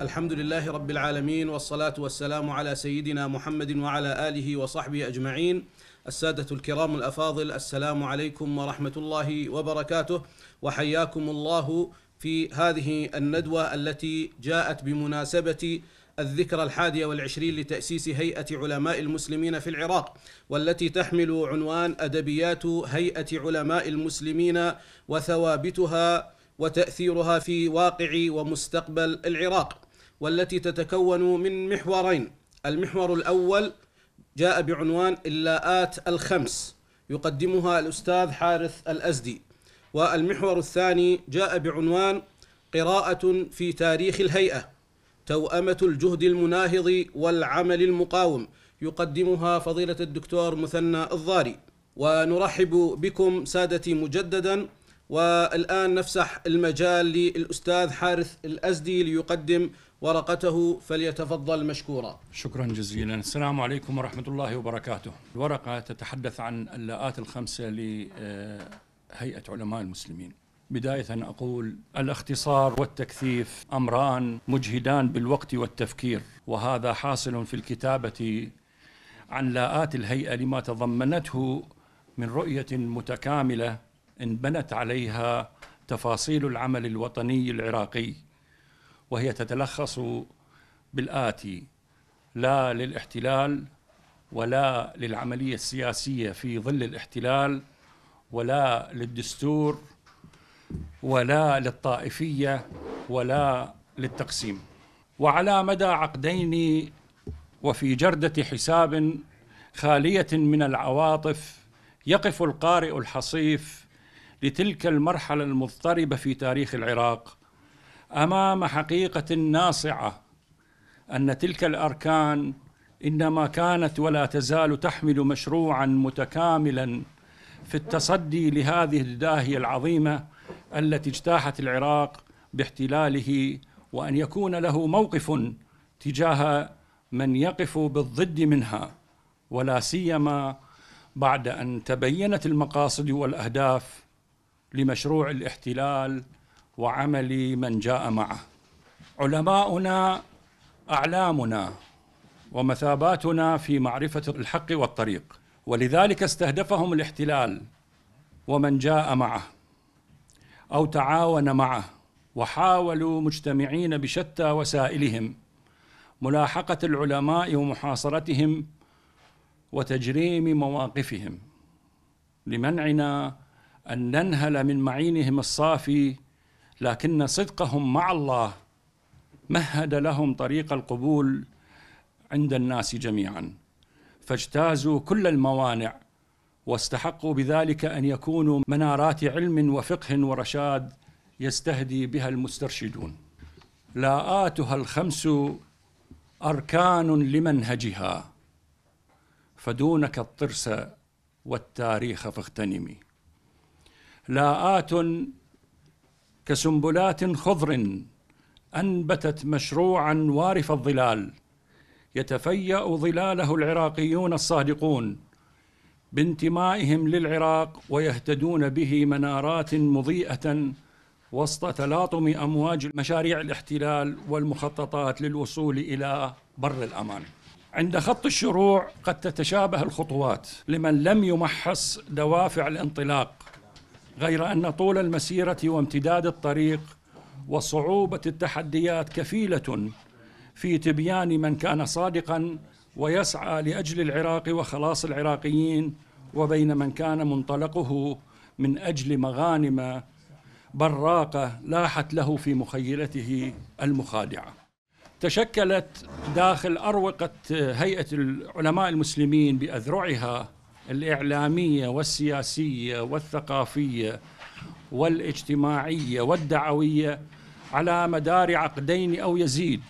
الحمد لله رب العالمين والصلاة والسلام على سيدنا محمد وعلى آله وصحبه أجمعين السادة الكرام الأفاضل السلام عليكم ورحمة الله وبركاته وحياكم الله في هذه الندوة التي جاءت بمناسبة الذكرى الحادية والعشرين لتأسيس هيئة علماء المسلمين في العراق والتي تحمل عنوان أدبيات هيئة علماء المسلمين وثوابتها وتأثيرها في واقع ومستقبل العراق والتي تتكون من محورين المحور الأول جاء بعنوان اللاءات الخمس يقدمها الأستاذ حارث الأزدي والمحور الثاني جاء بعنوان قراءة في تاريخ الهيئة توأمة الجهد المناهض والعمل المقاوم يقدمها فضيلة الدكتور مثنى الضاري ونرحب بكم سادتي مجددا والآن نفسح المجال للأستاذ حارث الأزدي ليقدم ورقته فليتفضل مشكورا شكرا جزيلا السلام عليكم ورحمة الله وبركاته الورقة تتحدث عن اللاءات الخمسة لهيئة علماء المسلمين بداية أقول الاختصار والتكثيف أمران مجهدان بالوقت والتفكير وهذا حاصل في الكتابة عن لاءات الهيئة لما تضمنته من رؤية متكاملة انبنت عليها تفاصيل العمل الوطني العراقي وهي تتلخص بالآتي لا للاحتلال ولا للعملية السياسية في ظل الاحتلال ولا للدستور ولا للطائفيه ولا للتقسيم وعلى مدى عقدين وفي جرده حساب خاليه من العواطف يقف القارئ الحصيف لتلك المرحله المضطربه في تاريخ العراق امام حقيقه ناصعه ان تلك الاركان انما كانت ولا تزال تحمل مشروعا متكاملا في التصدي لهذه الداهيه العظيمه التي اجتاحت العراق باحتلاله وان يكون له موقف تجاه من يقف بالضد منها ولا سيما بعد ان تبينت المقاصد والاهداف لمشروع الاحتلال وعمل من جاء معه علماؤنا اعلامنا ومثاباتنا في معرفه الحق والطريق ولذلك استهدفهم الاحتلال ومن جاء معه أو تعاون معه وحاولوا مجتمعين بشتى وسائلهم ملاحقة العلماء ومحاصرتهم وتجريم مواقفهم لمنعنا أن ننهل من معينهم الصافي لكن صدقهم مع الله مهد لهم طريق القبول عند الناس جميعا فاجتازوا كل الموانع واستحقوا بذلك ان يكونوا منارات علم وفقه ورشاد يستهدي بها المسترشدون لااتها الخمس اركان لمنهجها فدونك الطرس والتاريخ فاغتنمي لاات كسنبلات خضر انبتت مشروعا وارف الظلال يتفيا ظلاله العراقيون الصادقون بانتمائهم للعراق ويهتدون به منارات مضيئه وسط تلاطم امواج مشاريع الاحتلال والمخططات للوصول الى بر الامان. عند خط الشروع قد تتشابه الخطوات لمن لم يمحص دوافع الانطلاق غير ان طول المسيره وامتداد الطريق وصعوبه التحديات كفيله في تبيان من كان صادقا ويسعى لاجل العراق وخلاص العراقيين وبين من كان منطلقه من اجل مغانم براقه لاحت له في مخيلته المخادعه. تشكلت داخل اروقه هيئه العلماء المسلمين باذرعها الاعلاميه والسياسيه والثقافيه والاجتماعيه والدعويه على مدار عقدين او يزيد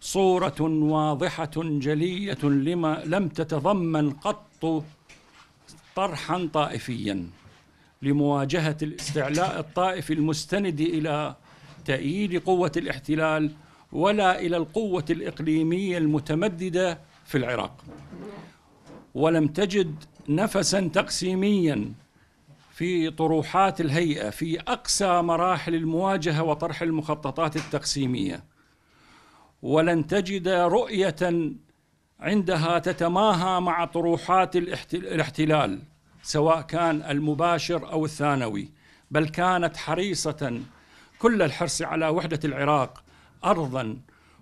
صورة واضحة جلية لما لم تتضمن قط طرحا طائفيا لمواجهة الاستعلاء الطائفي المستند إلى تأييد قوة الاحتلال ولا إلى القوة الإقليمية المتمددة في العراق ولم تجد نفسا تقسيميا في طروحات الهيئة في أقسى مراحل المواجهة وطرح المخططات التقسيمية ولن تجد رؤية عندها تتماهى مع طروحات الاحتلال سواء كان المباشر أو الثانوي بل كانت حريصة كل الحرص على وحدة العراق أرضا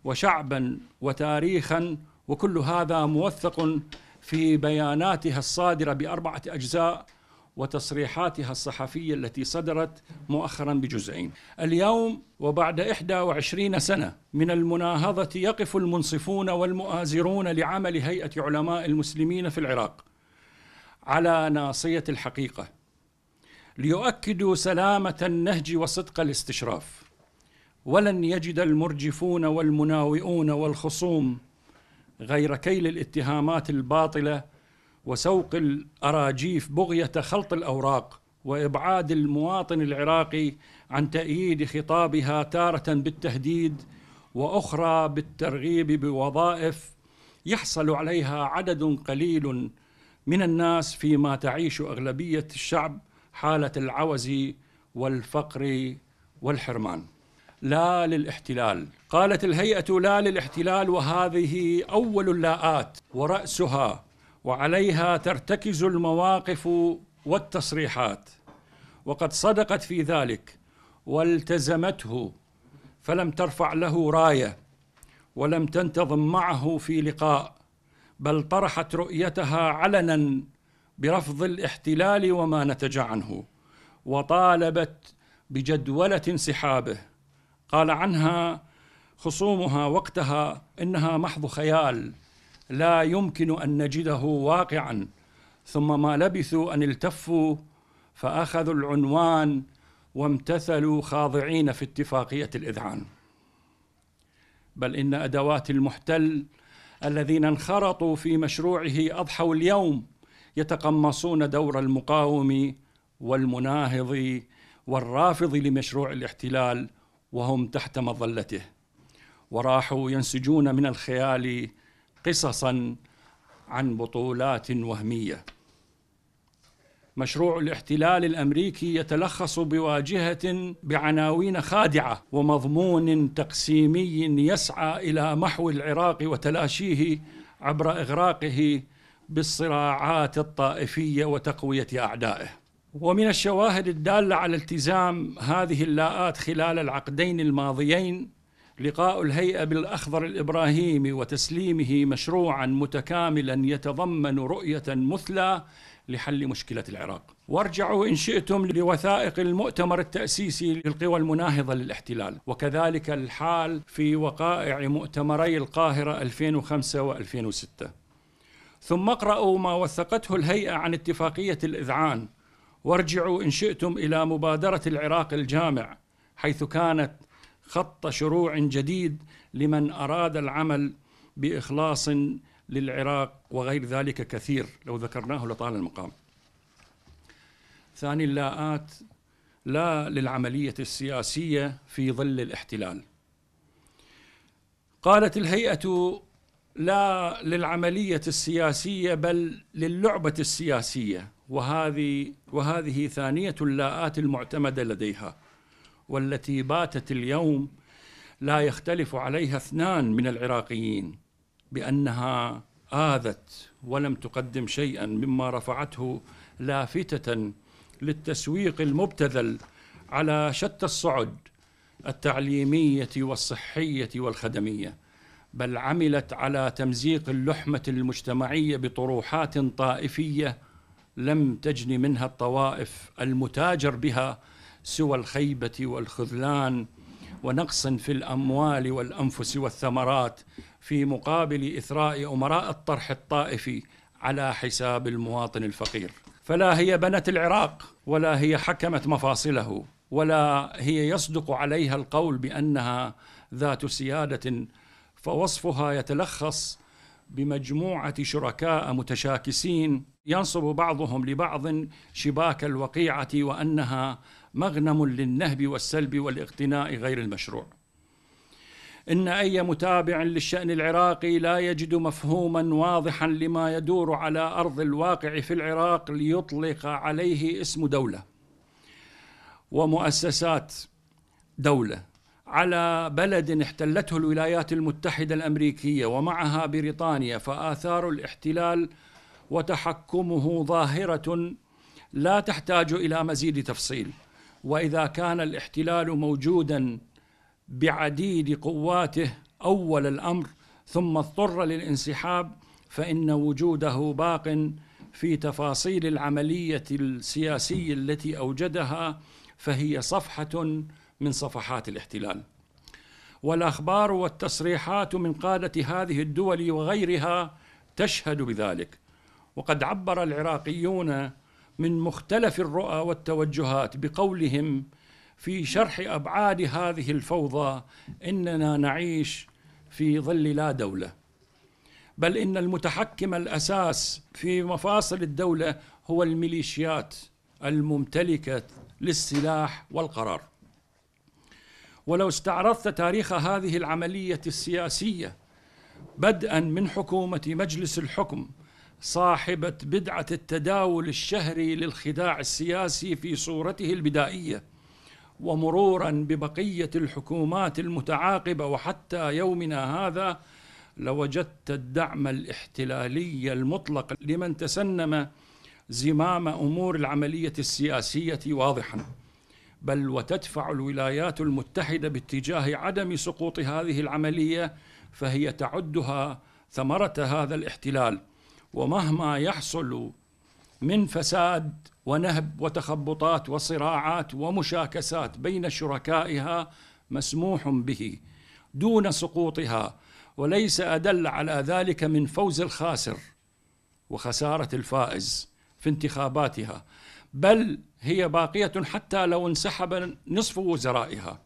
وشعبا وتاريخا وكل هذا موثق في بياناتها الصادرة بأربعة أجزاء وتصريحاتها الصحفية التي صدرت مؤخرا بجزئين اليوم وبعد 21 سنة من المناهضة يقف المنصفون والمؤازرون لعمل هيئة علماء المسلمين في العراق على ناصية الحقيقة ليؤكدوا سلامة النهج وصدق الاستشراف ولن يجد المرجفون والمناوئون والخصوم غير كيل الاتهامات الباطله وسوق الأراجيف بغية خلط الأوراق وإبعاد المواطن العراقي عن تأييد خطابها تارة بالتهديد وأخرى بالترغيب بوظائف يحصل عليها عدد قليل من الناس فيما تعيش أغلبية الشعب حالة العوز والفقر والحرمان لا للاحتلال قالت الهيئة لا للاحتلال وهذه أول اللاءات ورأسها وعليها ترتكز المواقف والتصريحات وقد صدقت في ذلك والتزمته فلم ترفع له رايه ولم تنتظم معه في لقاء بل طرحت رؤيتها علنا برفض الاحتلال وما نتج عنه وطالبت بجدوله انسحابه قال عنها خصومها وقتها انها محض خيال لا يمكن أن نجده واقعا ثم ما لبثوا أن التفوا فأخذوا العنوان وامتثلوا خاضعين في اتفاقية الإذعان بل إن أدوات المحتل الذين انخرطوا في مشروعه أضحوا اليوم يتقمصون دور المقاوم والمناهض والرافض لمشروع الاحتلال وهم تحت مظلته وراحوا ينسجون من الخيال قصصا عن بطولات وهميه مشروع الاحتلال الامريكي يتلخص بواجهه بعناوين خادعه ومضمون تقسيمي يسعى الى محو العراق وتلاشيه عبر اغراقه بالصراعات الطائفيه وتقويه اعدائه. ومن الشواهد الداله على التزام هذه اللاءات خلال العقدين الماضيين لقاء الهيئة بالأخضر الإبراهيمي وتسليمه مشروعا متكاملا يتضمن رؤية مثلى لحل مشكلة العراق وارجعوا إن شئتم لوثائق المؤتمر التأسيسي للقوى المناهضة للاحتلال وكذلك الحال في وقائع مؤتمري القاهرة 2005 و2006 ثم اقرأوا ما وثقته الهيئة عن اتفاقية الإذعان وارجعوا إن شئتم إلى مبادرة العراق الجامع حيث كانت خط شروع جديد لمن اراد العمل باخلاص للعراق وغير ذلك كثير لو ذكرناه لطال المقام. ثاني اللاءات لا للعمليه السياسيه في ظل الاحتلال. قالت الهيئه لا للعمليه السياسيه بل للعبه السياسيه وهذه وهذه ثانيه اللاءات المعتمده لديها. والتي باتت اليوم لا يختلف عليها اثنان من العراقيين بانها آذت ولم تقدم شيئا مما رفعته لافتة للتسويق المبتذل على شتى الصعد التعليمية والصحية والخدمية بل عملت على تمزيق اللحمة المجتمعية بطروحات طائفية لم تجن منها الطوائف المتاجر بها سوى الخيبة والخذلان ونقص في الأموال والأنفس والثمرات في مقابل إثراء أمراء الطرح الطائفي على حساب المواطن الفقير فلا هي بنت العراق ولا هي حكمت مفاصله ولا هي يصدق عليها القول بأنها ذات سيادة فوصفها يتلخص بمجموعة شركاء متشاكسين ينصب بعضهم لبعض شباك الوقيعة وأنها مغنم للنهب والسلب والاقتناء غير المشروع ان اي متابع للشان العراقي لا يجد مفهوما واضحا لما يدور على ارض الواقع في العراق ليطلق عليه اسم دوله ومؤسسات دوله على بلد احتلته الولايات المتحده الامريكيه ومعها بريطانيا فاثار الاحتلال وتحكمه ظاهره لا تحتاج الى مزيد تفصيل واذا كان الاحتلال موجودا بعديد قواته اول الامر ثم اضطر للانسحاب فان وجوده باق في تفاصيل العمليه السياسيه التي اوجدها فهي صفحه من صفحات الاحتلال والاخبار والتصريحات من قاده هذه الدول وغيرها تشهد بذلك وقد عبر العراقيون من مختلف الرؤى والتوجهات بقولهم في شرح ابعاد هذه الفوضى اننا نعيش في ظل لا دوله بل ان المتحكم الاساس في مفاصل الدوله هو الميليشيات الممتلكه للسلاح والقرار ولو استعرضت تاريخ هذه العمليه السياسيه بدءا من حكومه مجلس الحكم صاحبة بدعة التداول الشهري للخداع السياسي في صورته البدائية ومرورا ببقية الحكومات المتعاقبة وحتى يومنا هذا لوجدت الدعم الاحتلالي المطلق لمن تسنم زمام امور العمليه السياسيه واضحا بل وتدفع الولايات المتحده باتجاه عدم سقوط هذه العمليه فهي تعدها ثمره هذا الاحتلال ومهما يحصل من فساد ونهب وتخبطات وصراعات ومشاكسات بين شركائها مسموح به دون سقوطها وليس أدل على ذلك من فوز الخاسر وخسارة الفائز في انتخاباتها بل هي باقية حتى لو انسحب نصف وزرائها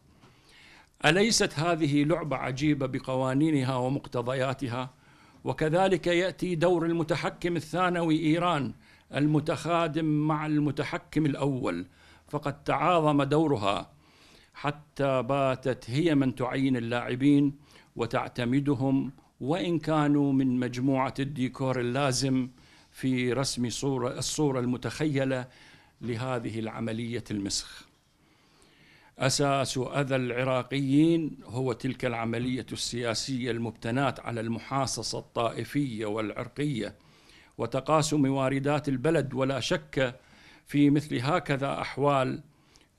أليست هذه لعبة عجيبة بقوانينها ومقتضياتها؟ وكذلك يأتي دور المتحكم الثانوي إيران المتخادم مع المتحكم الأول فقد تعاظم دورها حتى باتت هي من تعين اللاعبين وتعتمدهم وإن كانوا من مجموعة الديكور اللازم في رسم صورة الصورة المتخيلة لهذه العملية المسخ أساس أذى العراقيين هو تلك العملية السياسية المبتناة على المحاصصة الطائفية والعرقية وتقاسم واردات البلد ولا شك في مثل هكذا أحوال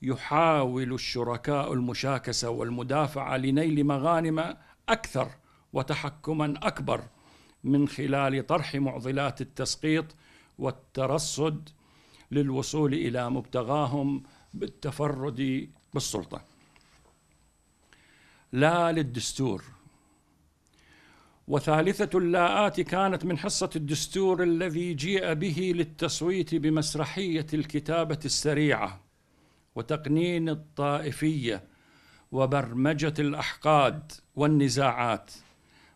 يحاول الشركاء المشاكسة والمدافعة لنيل مغانم أكثر وتحكما أكبر من خلال طرح معضلات التسقيط والترصد للوصول إلى مبتغاهم بالتفرد بالسلطة لا للدستور وثالثة اللاآت كانت من حصة الدستور الذي جيء به للتصويت بمسرحية الكتابة السريعة وتقنين الطائفية وبرمجة الأحقاد والنزاعات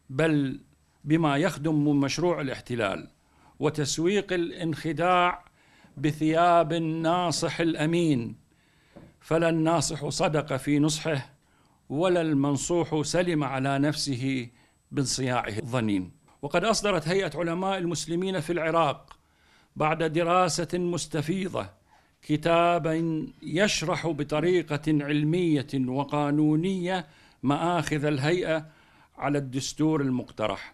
بل بما يخدم من مشروع الاحتلال وتسويق الانخداع بثياب الناصح الامين فلا الناصح صدق في نصحه ولا المنصوح سلم على نفسه بانصياعه الظنين وقد أصدرت هيئة علماء المسلمين في العراق بعد دراسة مستفيضة كتابا يشرح بطريقة علمية وقانونية مآخذ الهيئة على الدستور المقترح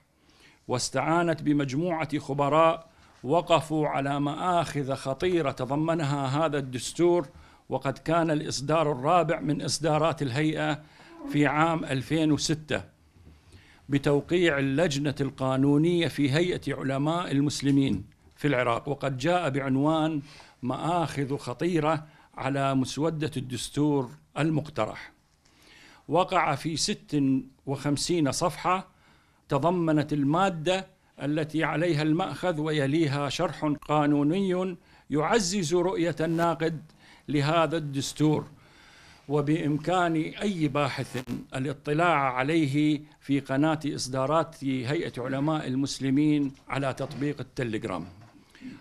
واستعانت بمجموعة خبراء وقفوا على مآخذ خطيرة تضمنها هذا الدستور وقد كان الإصدار الرابع من إصدارات الهيئة في عام 2006 بتوقيع اللجنة القانونية في هيئة علماء المسلمين في العراق وقد جاء بعنوان مآخذ خطيرة على مسودة الدستور المقترح وقع في 56 صفحة تضمنت المادة التي عليها المأخذ ويليها شرح قانوني يعزز رؤية الناقد لهذا الدستور وبإمكان أي باحث الاطلاع عليه في قناة إصدارات هيئة علماء المسلمين على تطبيق التليجرام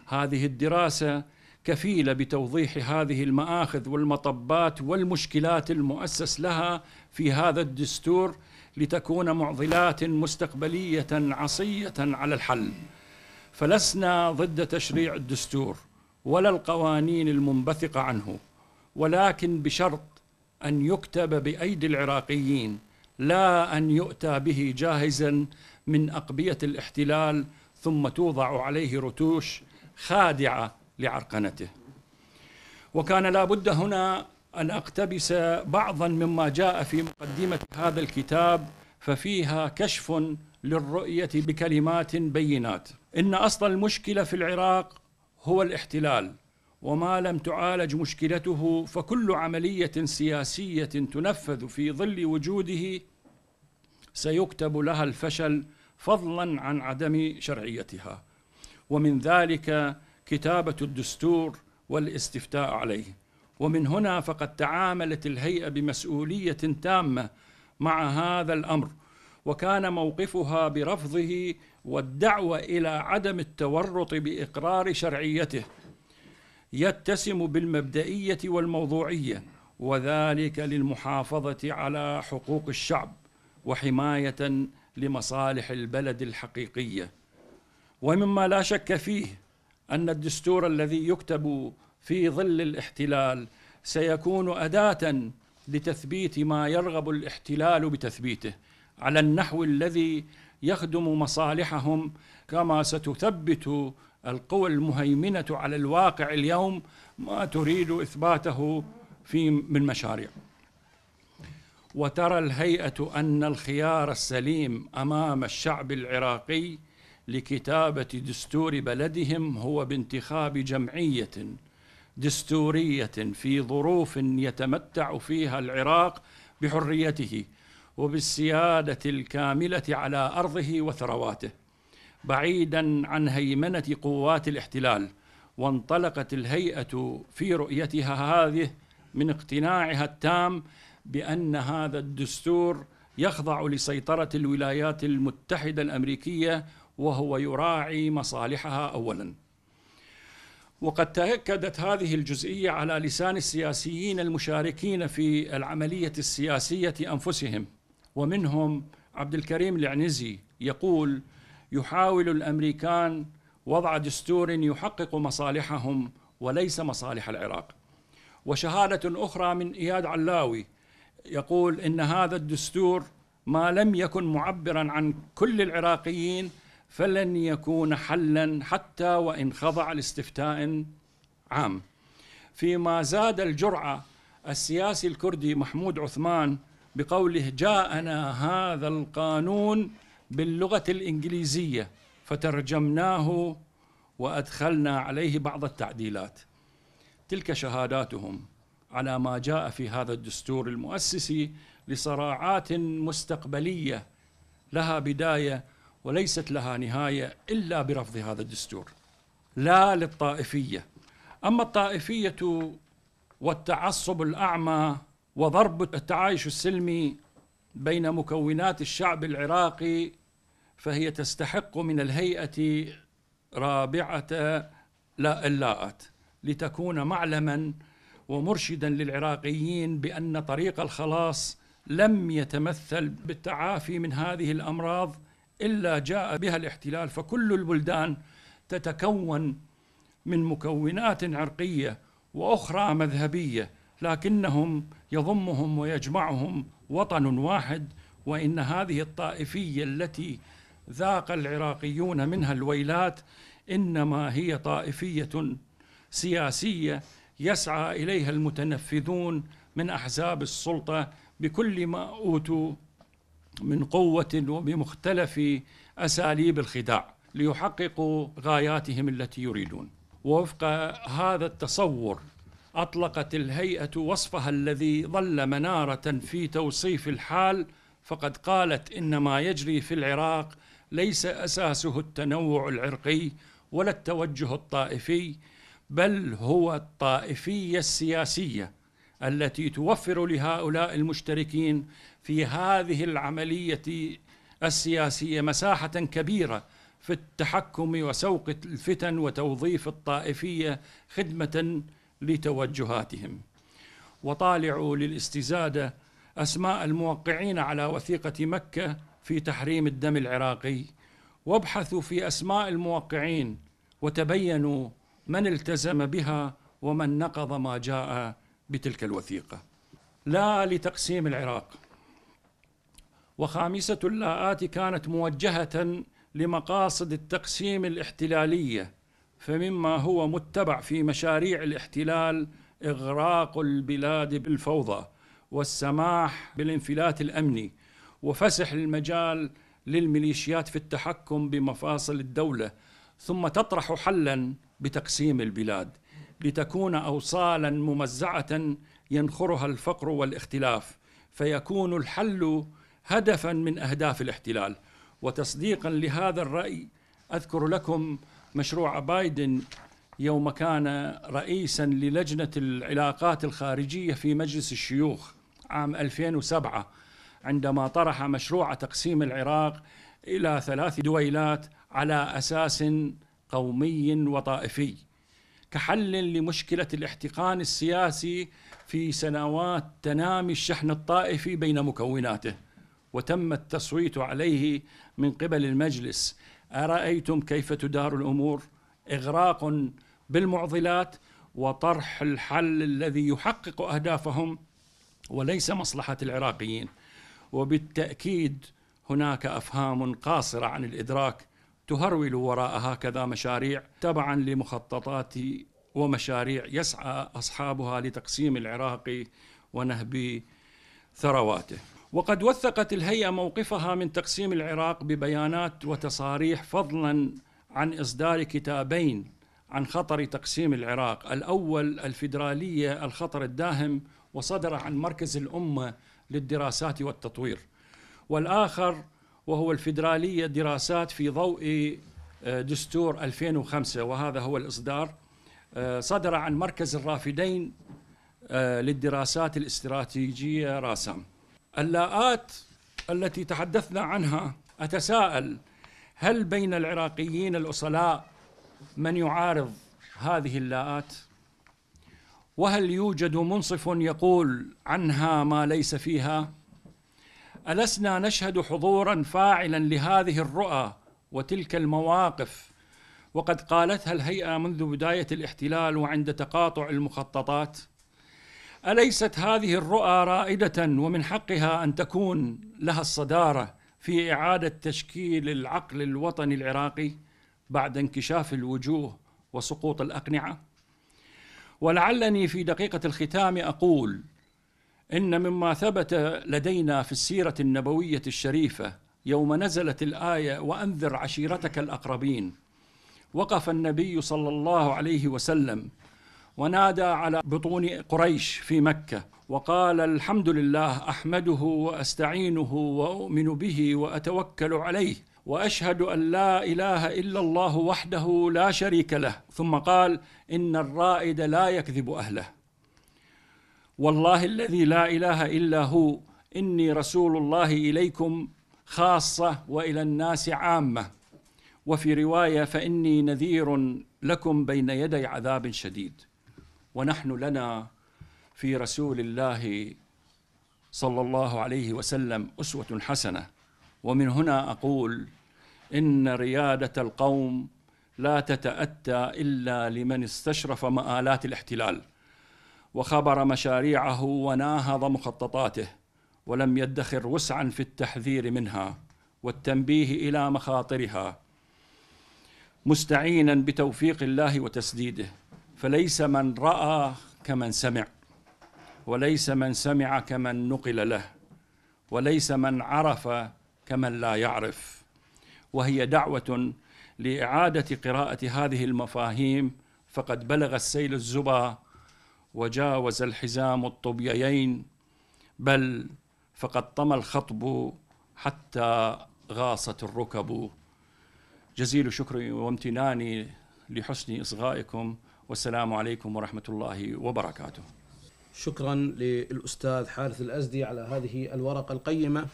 هذه الدراسة كفيلة بتوضيح هذه المآخذ والمطبات والمشكلات المؤسس لها في هذا الدستور لتكون معضلات مستقبلية عصية على الحل فلسنا ضد تشريع الدستور ولا القوانين المنبثقة عنه ولكن بشرط أن يكتب بأيدي العراقيين لا أن يؤتى به جاهزا من أقبية الاحتلال ثم توضع عليه رتوش خادعة لعرقنته وكان لا بد هنا أن أقتبس بعضا مما جاء في مقدمة هذا الكتاب ففيها كشف للرؤية بكلمات بينات إن أصل المشكلة في العراق هو الاحتلال وما لم تعالج مشكلته فكل عمليه سياسيه تنفذ في ظل وجوده سيكتب لها الفشل فضلا عن عدم شرعيتها ومن ذلك كتابه الدستور والاستفتاء عليه ومن هنا فقد تعاملت الهيئه بمسؤوليه تامه مع هذا الامر وكان موقفها برفضه والدعوة إلى عدم التورط بإقرار شرعيته يتسم بالمبدئية والموضوعية وذلك للمحافظة على حقوق الشعب وحماية لمصالح البلد الحقيقية ومما لا شك فيه أن الدستور الذي يكتب في ظل الاحتلال سيكون أداة لتثبيت ما يرغب الاحتلال بتثبيته على النحو الذي يخدم مصالحهم كما ستثبت القوى المهيمنة على الواقع اليوم ما تريد إثباته في من مشاريع وترى الهيئة أن الخيار السليم أمام الشعب العراقي لكتابة دستور بلدهم هو بانتخاب جمعية دستورية في ظروف يتمتع فيها العراق بحريته وبالسياده الكامله على ارضه وثرواته بعيدا عن هيمنه قوات الاحتلال وانطلقت الهيئه في رؤيتها هذه من اقتناعها التام بان هذا الدستور يخضع لسيطره الولايات المتحده الامريكيه وهو يراعي مصالحها اولا وقد تاكدت هذه الجزئيه على لسان السياسيين المشاركين في العمليه السياسيه انفسهم ومنهم عبد الكريم العنزي يقول يحاول الامريكان وضع دستور يحقق مصالحهم وليس مصالح العراق وشهاده اخرى من اياد علاوي يقول ان هذا الدستور ما لم يكن معبرا عن كل العراقيين فلن يكون حلا حتى وان خضع لاستفتاء عام فيما زاد الجرعه السياسي الكردي محمود عثمان بقوله جاءنا هذا القانون باللغة الإنجليزية فترجمناه وأدخلنا عليه بعض التعديلات تلك شهاداتهم على ما جاء في هذا الدستور المؤسسي لصراعات مستقبلية لها بداية وليست لها نهاية إلا برفض هذا الدستور لا للطائفية أما الطائفية والتعصب الأعمى وضرب التعايش السلمي بين مكونات الشعب العراقي فهي تستحق من الهيئة رابعة لا اللاءة لتكون معلما ومرشدا للعراقيين بأن طريق الخلاص لم يتمثل بالتعافي من هذه الأمراض إلا جاء بها الاحتلال فكل البلدان تتكون من مكونات عرقية وأخرى مذهبية لكنهم يضمهم ويجمعهم وطن واحد وان هذه الطائفيه التي ذاق العراقيون منها الويلات انما هي طائفيه سياسيه يسعى اليها المتنفذون من احزاب السلطه بكل ما اوتوا من قوه وبمختلف اساليب الخداع ليحققوا غاياتهم التي يريدون ووفق هذا التصور أطلقت الهيئة وصفها الذي ظل منارة في توصيف الحال فقد قالت إن ما يجري في العراق ليس أساسه التنوع العرقي ولا التوجه الطائفي بل هو الطائفية السياسية التي توفر لهؤلاء المشتركين في هذه العملية السياسية مساحة كبيرة في التحكم وسوق الفتن وتوظيف الطائفية خدمة لتوجهاتهم وطالعوا للاستزاده اسماء الموقعين على وثيقه مكه في تحريم الدم العراقي وابحثوا في اسماء الموقعين وتبينوا من التزم بها ومن نقض ما جاء بتلك الوثيقه لا لتقسيم العراق وخامسه اللاءات كانت موجهه لمقاصد التقسيم الاحتلاليه فمما هو متبع في مشاريع الاحتلال اغراق البلاد بالفوضى والسماح بالانفلات الامني وفسح المجال للميليشيات في التحكم بمفاصل الدوله ثم تطرح حلا بتقسيم البلاد لتكون اوصالا ممزعه ينخرها الفقر والاختلاف فيكون الحل هدفا من اهداف الاحتلال وتصديقا لهذا الراي اذكر لكم مشروع بايدن يوم كان رئيسا للجنة العلاقات الخارجية في مجلس الشيوخ عام 2007 عندما طرح مشروع تقسيم العراق إلى ثلاث دويلات على أساس قومي وطائفي كحل لمشكلة الاحتقان السياسي في سنوات تنامي الشحن الطائفي بين مكوناته وتم التصويت عليه من قبل المجلس ارايتم كيف تدار الامور اغراق بالمعضلات وطرح الحل الذي يحقق اهدافهم وليس مصلحه العراقيين وبالتاكيد هناك افهام قاصره عن الادراك تهرول وراء هكذا مشاريع تبعا لمخططات ومشاريع يسعى اصحابها لتقسيم العراق ونهب ثرواته وقد وثقت الهيئة موقفها من تقسيم العراق ببيانات وتصاريح فضلا عن إصدار كتابين عن خطر تقسيم العراق الأول الفيدرالية الخطر الداهم وصدر عن مركز الأمة للدراسات والتطوير والآخر وهو الفيدرالية دراسات في ضوء آه، دستور 2005 وهذا هو الإصدار آه، صدر عن مركز الرافدين آه، للدراسات الاستراتيجية راسام اللاءات التي تحدثنا عنها أتساءل هل بين العراقيين الأصلاء من يعارض هذه اللاءات وهل يوجد منصف يقول عنها ما ليس فيها ألسنا نشهد حضورا فاعلا لهذه الرؤى وتلك المواقف وقد قالتها الهيئة منذ بداية الاحتلال وعند تقاطع المخططات اليست هذه الرؤى رائده ومن حقها ان تكون لها الصداره في اعاده تشكيل العقل الوطني العراقي بعد انكشاف الوجوه وسقوط الاقنعه ولعلني في دقيقه الختام اقول ان مما ثبت لدينا في السيره النبويه الشريفه يوم نزلت الايه وانذر عشيرتك الاقربين وقف النبي صلى الله عليه وسلم ونادى على بطون قريش في مكه وقال الحمد لله احمده واستعينه واؤمن به واتوكل عليه واشهد ان لا اله الا الله وحده لا شريك له ثم قال ان الرائد لا يكذب اهله والله الذي لا اله الا هو اني رسول الله اليكم خاصه والى الناس عامه وفي روايه فاني نذير لكم بين يدي عذاب شديد ونحن لنا في رسول الله صلى الله عليه وسلم اسوه حسنه ومن هنا اقول ان رياده القوم لا تتاتى الا لمن استشرف مآلات الاحتلال وخبر مشاريعه وناهض مخططاته ولم يدخر وسعا في التحذير منها والتنبيه الى مخاطرها مستعينا بتوفيق الله وتسديده فليس من راى كمن سمع وليس من سمع كمن نقل له وليس من عرف كمن لا يعرف وهي دعوه لاعاده قراءه هذه المفاهيم فقد بلغ السيل الزبا وجاوز الحزام الطبيين بل فقد طمى الخطب حتى غاصت الركب جزيل شكري وامتناني لحسن اصغائكم والسلام عليكم ورحمة الله وبركاته شكرا للأستاذ حارث الأزدي على هذه الورقة القيمة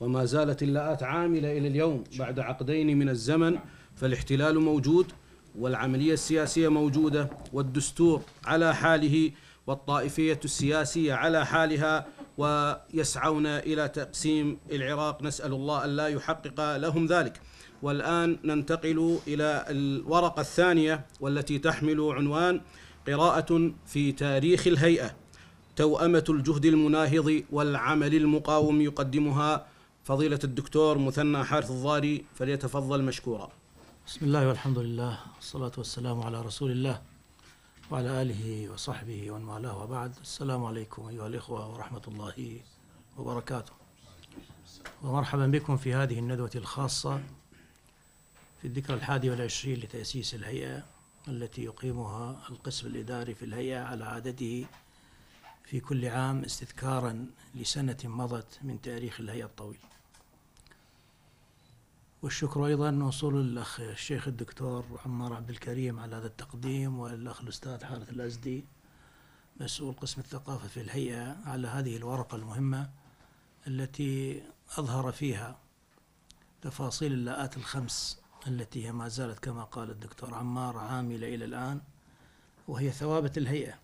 وما زالت اللاءات عاملة إلى اليوم بعد عقدين من الزمن فالاحتلال موجود والعملية السياسية موجودة والدستور على حاله والطائفية السياسية على حالها ويسعون إلى تقسيم العراق نسأل الله أن لا يحقق لهم ذلك والآن ننتقل إلى الورقة الثانية والتي تحمل عنوان قراءة في تاريخ الهيئة توأمة الجهد المناهض والعمل المقاوم يقدمها فضيلة الدكتور مثنى حارث الضاري فليتفضل مشكورا بسم الله والحمد لله والصلاة والسلام على رسول الله وعلى آله وصحبه ومن والاه وبعد السلام عليكم أيها الإخوة ورحمة الله وبركاته ومرحبا بكم في هذه الندوة الخاصة في الذكرى الحادي والعشرين لتأسيس الهيئة التي يقيمها القسم الإداري في الهيئة على عادته في كل عام استذكارا لسنة مضت من تاريخ الهيئة الطويل والشكر أيضا وصول الأخ الشيخ الدكتور عمار عبد الكريم على هذا التقديم والأخ الأستاذ حارث الأزدي مسؤول قسم الثقافة في الهيئة على هذه الورقة المهمة التي أظهر فيها تفاصيل اللاءات الخمس التي هي ما زالت كما قال الدكتور عمار عاملة إلى الآن وهي ثوابت الهيئة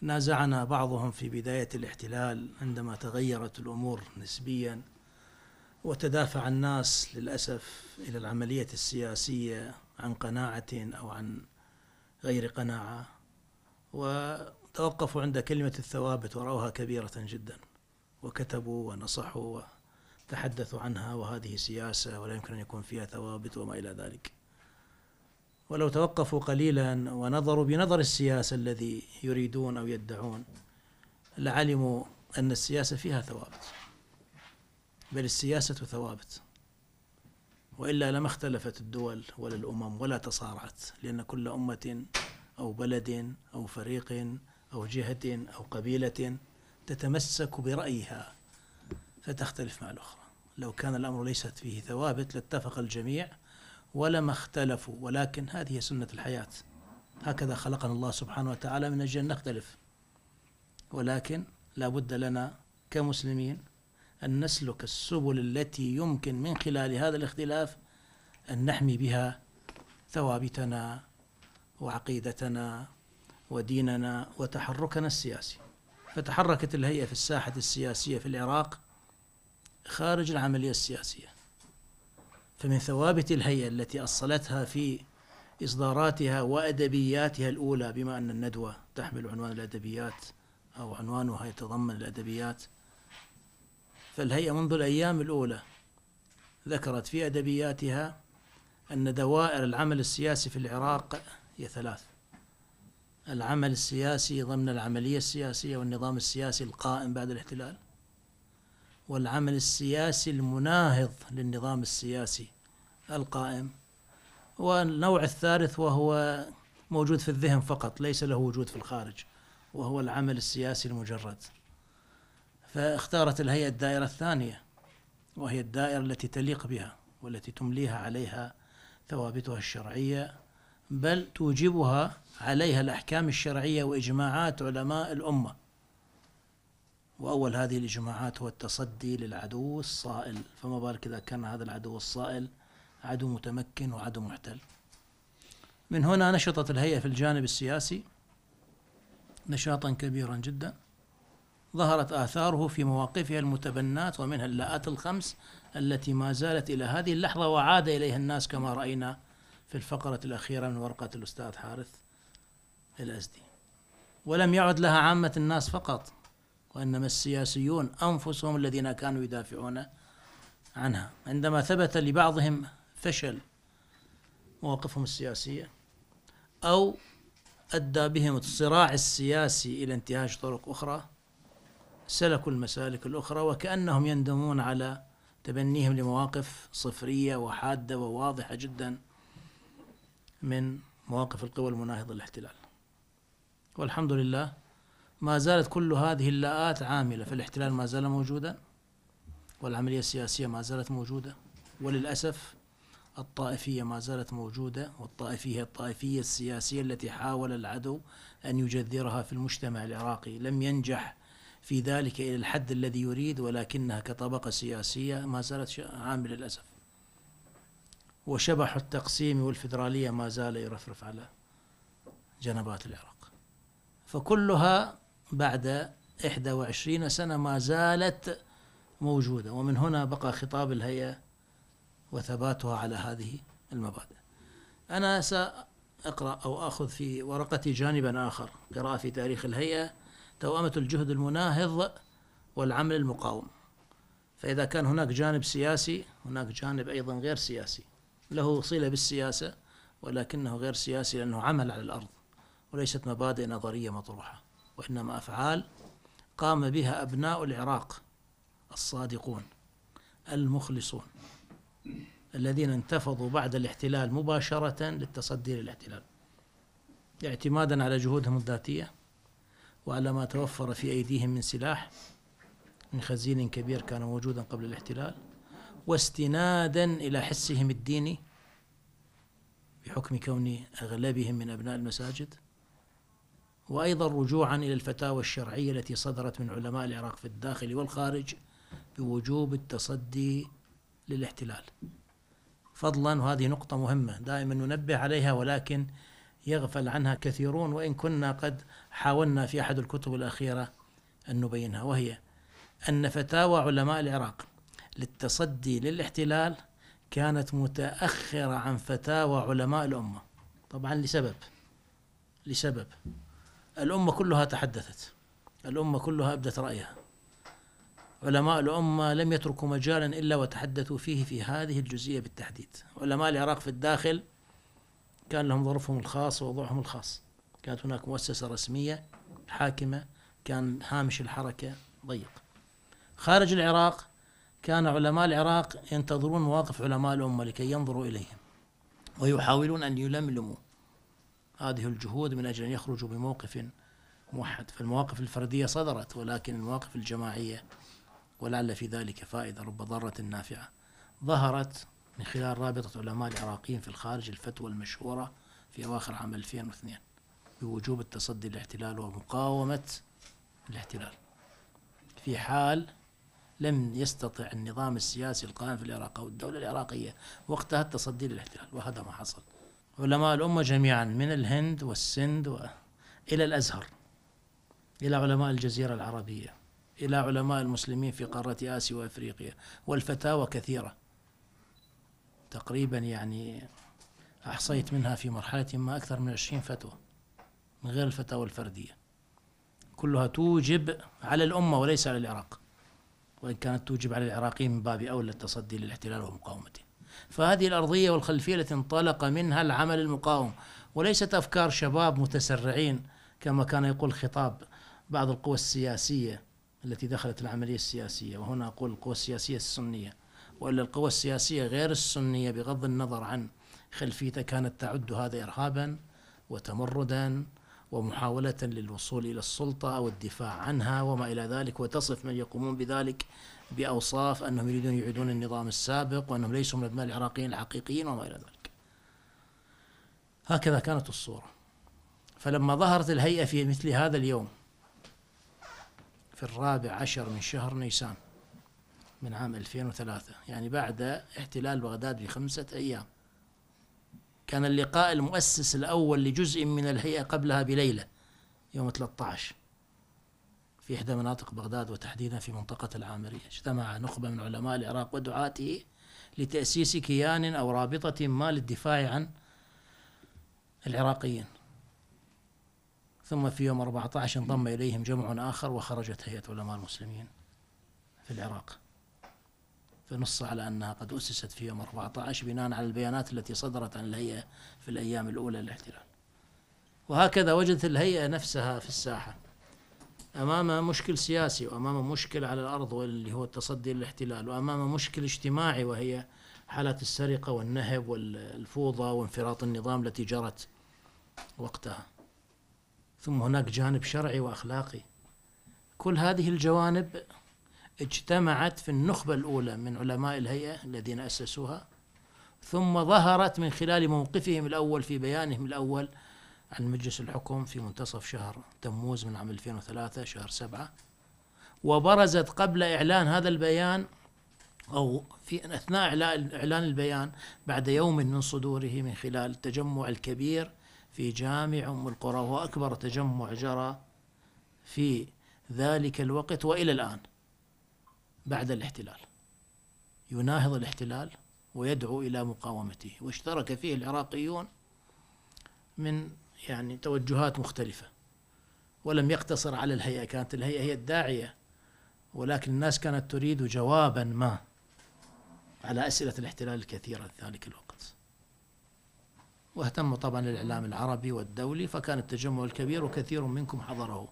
نازعنا بعضهم في بداية الاحتلال عندما تغيرت الأمور نسبيا وتدافع الناس للأسف إلى العملية السياسية عن قناعة أو عن غير قناعة وتوقفوا عند كلمة الثوابت ورأوها كبيرة جدا وكتبوا ونصحوا تحدثوا عنها وهذه سياسة ولا يمكن أن يكون فيها ثوابت وما إلى ذلك ولو توقفوا قليلا ونظروا بنظر السياسة الذي يريدون أو يدعون لعلموا أن السياسة فيها ثوابت بل السياسة ثوابت وإلا لما اختلفت الدول ولا الأمم ولا تصارعت لأن كل أمة أو بلد أو فريق أو جهة أو قبيلة تتمسك برأيها فتختلف مع الأخرى لو كان الأمر ليست فيه ثوابت لاتفق الجميع ولما اختلفوا ولكن هذه سنة الحياة هكذا خلقنا الله سبحانه وتعالى من أجل أن نختلف ولكن لا بد لنا كمسلمين أن نسلك السبل التي يمكن من خلال هذا الاختلاف أن نحمي بها ثوابتنا وعقيدتنا وديننا وتحركنا السياسي فتحركت الهيئة في الساحة السياسية في العراق خارج العملية السياسية فمن ثوابت الهيئة التي أصلتها في إصداراتها وأدبياتها الأولى بما أن الندوة تحمل عنوان الأدبيات أو عنوانها يتضمن الأدبيات فالهيئة منذ الأيام الأولى ذكرت في أدبياتها أن دوائر العمل السياسي في العراق هي ثلاث العمل السياسي ضمن العملية السياسية والنظام السياسي القائم بعد الاحتلال والعمل السياسي المناهض للنظام السياسي القائم والنوع الثالث وهو موجود في الذهن فقط ليس له وجود في الخارج وهو العمل السياسي المجرد فاختارت الهيئة الدائرة الثانية وهي الدائرة التي تليق بها والتي تمليها عليها ثوابتها الشرعية بل توجبها عليها الأحكام الشرعية وإجماعات علماء الأمة وأول هذه الإجماعات هو التصدي للعدو الصائل فما بالك إذا كان هذا العدو الصائل عدو متمكن وعدو محتل من هنا نشطت الهيئة في الجانب السياسي نشاطا كبيرا جدا ظهرت آثاره في مواقفها المتبنات ومنها اللاءات الخمس التي ما زالت إلى هذه اللحظة وعاد إليها الناس كما رأينا في الفقرة الأخيرة من ورقة الأستاذ حارث الأزدي ولم يعد لها عامة الناس فقط وإنما السياسيون أنفسهم الذين كانوا يدافعون عنها عندما ثبت لبعضهم فشل مواقفهم السياسية أو أدى بهم الصراع السياسي إلى انتهاش طرق أخرى سلكوا المسالك الأخرى وكأنهم يندمون على تبنيهم لمواقف صفرية وحادة وواضحة جدا من مواقف القوى المناهضة للاحتلال والحمد لله ما زالت كل هذه اللاءات عاملة فالاحتلال ما زال موجودا والعملية السياسية ما زالت موجودة وللأسف الطائفية ما زالت موجودة والطائفية الطائفية السياسية التي حاول العدو أن يجذرها في المجتمع العراقي لم ينجح في ذلك إلى الحد الذي يريد ولكنها كطبقة سياسية ما زالت عاملة للأسف وشبح التقسيم والفدرالية ما زال يرفرف على جنبات العراق فكلها بعد 21 سنة ما زالت موجودة ومن هنا بقى خطاب الهيئة وثباتها على هذه المبادئ أنا سأقرأ أو أخذ في ورقتي جانبا آخر قراءة في تاريخ الهيئة توأمة الجهد المناهض والعمل المقاوم فإذا كان هناك جانب سياسي هناك جانب أيضا غير سياسي له صلة بالسياسة ولكنه غير سياسي لأنه عمل على الأرض وليست مبادئ نظرية مطروحة وإنما أفعال قام بها أبناء العراق الصادقون المخلصون الذين انتفضوا بعد الاحتلال مباشرة للتصدي للاحتلال اعتمادا على جهودهم الذاتية وعلى ما توفر في أيديهم من سلاح من خزين كبير كان موجودا قبل الاحتلال واستنادا إلى حسهم الديني بحكم كون أغلبهم من أبناء المساجد وأيضا رجوعا إلى الفتاوى الشرعية التي صدرت من علماء العراق في الداخل والخارج بوجوب التصدي للاحتلال فضلا وهذه نقطة مهمة دائما ننبه عليها ولكن يغفل عنها كثيرون وإن كنا قد حاولنا في أحد الكتب الأخيرة أن نبينها وهي أن فتاوى علماء العراق للتصدي للاحتلال كانت متأخرة عن فتاوى علماء الأمة طبعا لسبب لسبب الأمة كلها تحدثت الأمة كلها أبدت رأيها علماء الأمة لم يتركوا مجالا إلا وتحدثوا فيه في هذه الجزئية بالتحديد علماء العراق في الداخل كان لهم ظرفهم الخاص ووضعهم الخاص كانت هناك مؤسسة رسمية حاكمة كان هامش الحركة ضيق خارج العراق كان علماء العراق ينتظرون مواقف علماء الأمة لكي ينظروا إليهم ويحاولون أن يلملموا هذه الجهود من أجل أن يخرجوا بموقف موحد فالمواقف الفردية صدرت ولكن المواقف الجماعية ولعل في ذلك فائدة رب ضارة نافعة ظهرت من خلال رابطة علماء العراقيين في الخارج الفتوى المشهورة في أواخر عام 2002 بوجوب التصدي للاحتلال ومقاومة الاحتلال في حال لم يستطع النظام السياسي القائم في العراق أو الدولة العراقية وقتها التصدي للاحتلال وهذا ما حصل علماء الأمة جميعا من الهند والسند و... إلى الأزهر إلى علماء الجزيرة العربية إلى علماء المسلمين في قارة آسيا وأفريقيا والفتاوى كثيرة تقريبا يعني أحصيت منها في مرحلة ما أكثر من 20 فتوى من غير الفتاوى الفردية كلها توجب على الأمة وليس على العراق وإن كانت توجب على العراقيين من باب أولى التصدي للاحتلال ومقاومته فهذه الأرضية والخلفية التي انطلق منها العمل المقاوم وليست أفكار شباب متسرعين كما كان يقول خطاب بعض القوى السياسية التي دخلت العملية السياسية وهنا أقول القوى السياسية السنية وإلا القوى السياسية غير السنية بغض النظر عن خلفيتها كانت تعد هذا إرهابا وتمردا ومحاولة للوصول إلى السلطة أو الدفاع عنها وما إلى ذلك وتصف من يقومون بذلك باوصاف انهم يريدون يعيدون النظام السابق وانهم ليسوا من ابناء العراقيين الحقيقيين وما الى ذلك. هكذا كانت الصوره. فلما ظهرت الهيئه في مثل هذا اليوم في الرابع عشر من شهر نيسان من عام 2003 يعني بعد احتلال بغداد بخمسة أيام كان اللقاء المؤسس الأول لجزء من الهيئة قبلها بليلة يوم 13 في إحدى مناطق بغداد وتحديدا في منطقة العامرية اجتمع نخبة من علماء العراق ودعاته لتأسيس كيان أو رابطة ما للدفاع عن العراقيين ثم في يوم 14 انضم إليهم جمع آخر وخرجت هيئة علماء المسلمين في العراق فنص على أنها قد أسست في يوم 14 بناء على البيانات التي صدرت عن الهيئة في الأيام الأولى للاحتلال وهكذا وجدت الهيئة نفسها في الساحة أمام مشكل سياسي وأمام مشكل على الأرض واللي هو التصدي للاحتلال وأمام مشكل اجتماعي وهي حالة السرقة والنهب والفوضى وانفراط النظام التي جرت وقتها ثم هناك جانب شرعي وأخلاقي كل هذه الجوانب اجتمعت في النخبة الأولى من علماء الهيئة الذين أسسوها ثم ظهرت من خلال موقفهم الأول في بيانهم الأول عن مجلس الحكم في منتصف شهر تموز من عام 2003 شهر 7 وبرزت قبل إعلان هذا البيان أو في أثناء إعلان البيان بعد يوم من صدوره من خلال التجمع الكبير في جامع أم القرى هو أكبر تجمع جرى في ذلك الوقت وإلى الآن بعد الاحتلال يناهض الاحتلال ويدعو إلى مقاومته واشترك فيه العراقيون من يعني توجهات مختلفة ولم يقتصر على الهيئة كانت الهيئة هي الداعية ولكن الناس كانت تريد جوابا ما على أسئلة الاحتلال الكثيرة في ذلك الوقت واهتموا طبعا الإعلام العربي والدولي فكان التجمع الكبير وكثير منكم حضره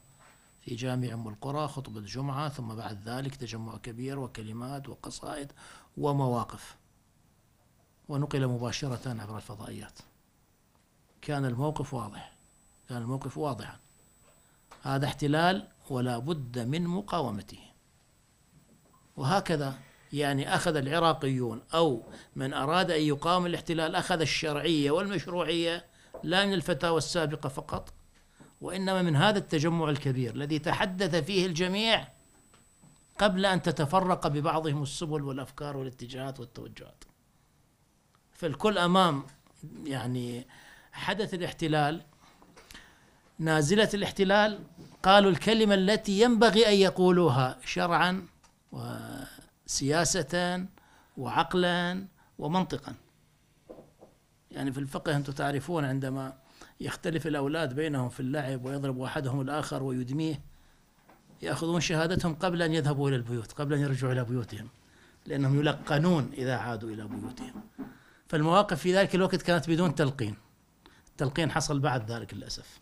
في جامع أم القرى خطبة جمعة ثم بعد ذلك تجمع كبير وكلمات وقصائد ومواقف ونقل مباشرة عبر الفضائيات كان الموقف واضح كان الموقف واضحا هذا احتلال ولا بد من مقاومته وهكذا يعني أخذ العراقيون أو من أراد أن يقاوم الاحتلال أخذ الشرعية والمشروعية لا من الفتاوى السابقة فقط وإنما من هذا التجمع الكبير الذي تحدث فيه الجميع قبل أن تتفرق ببعضهم السبل والأفكار والاتجاهات والتوجهات فالكل أمام يعني حدث الاحتلال نازلة الاحتلال قالوا الكلمة التي ينبغي أن يقولوها شرعا وسياسة وعقلا ومنطقا يعني في الفقه أنتم تعرفون عندما يختلف الأولاد بينهم في اللعب ويضرب أحدهم الآخر ويدميه يأخذون شهادتهم قبل أن يذهبوا إلى البيوت قبل أن يرجعوا إلى بيوتهم لأنهم يلقنون إذا عادوا إلى بيوتهم فالمواقف في ذلك الوقت كانت بدون تلقين تلقين حصل بعد ذلك للأسف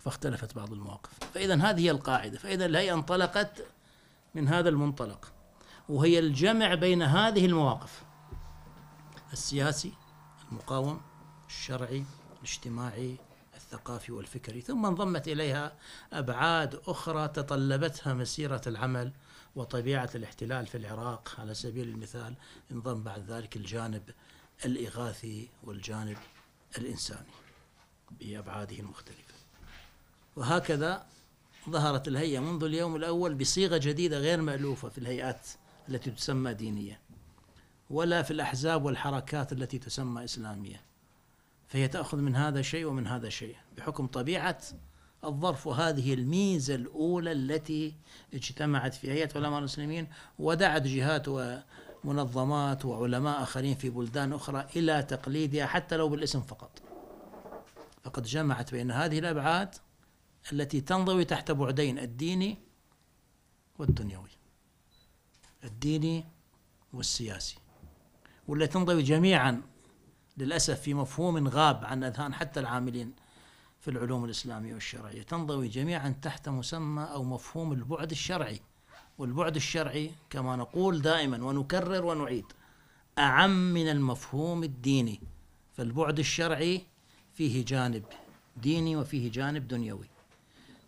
فاختلفت بعض المواقف فإذا هذه هي القاعدة فإذا الهيئة انطلقت من هذا المنطلق وهي الجمع بين هذه المواقف السياسي المقاوم الشرعي الاجتماعي الثقافي والفكري ثم انضمت اليها ابعاد اخرى تطلبتها مسيره العمل وطبيعه الاحتلال في العراق على سبيل المثال انضم بعد ذلك الجانب الاغاثي والجانب الانساني بأبعاده المختلفة وهكذا ظهرت الهيئة منذ اليوم الأول بصيغة جديدة غير مألوفة في الهيئات التي تسمى دينية ولا في الأحزاب والحركات التي تسمى إسلامية فهي تأخذ من هذا شيء ومن هذا شيء بحكم طبيعة الظرف وهذه الميزة الأولى التي اجتمعت في هيئة علماء المسلمين ودعت جهات ومنظمات وعلماء آخرين في بلدان أخرى إلى تقليدها حتى لو بالاسم فقط فقد جمعت بين هذه الأبعاد التي تنضوي تحت بعدين الديني والدنيوي الديني والسياسي والتي تنضوي جميعا للأسف في مفهوم غاب عن أذهان حتى العاملين في العلوم الإسلامية والشرعية تنضوي جميعا تحت مسمى أو مفهوم البعد الشرعي والبعد الشرعي كما نقول دائما ونكرر ونعيد أعم من المفهوم الديني فالبعد الشرعي فيه جانب ديني وفيه جانب دنيوي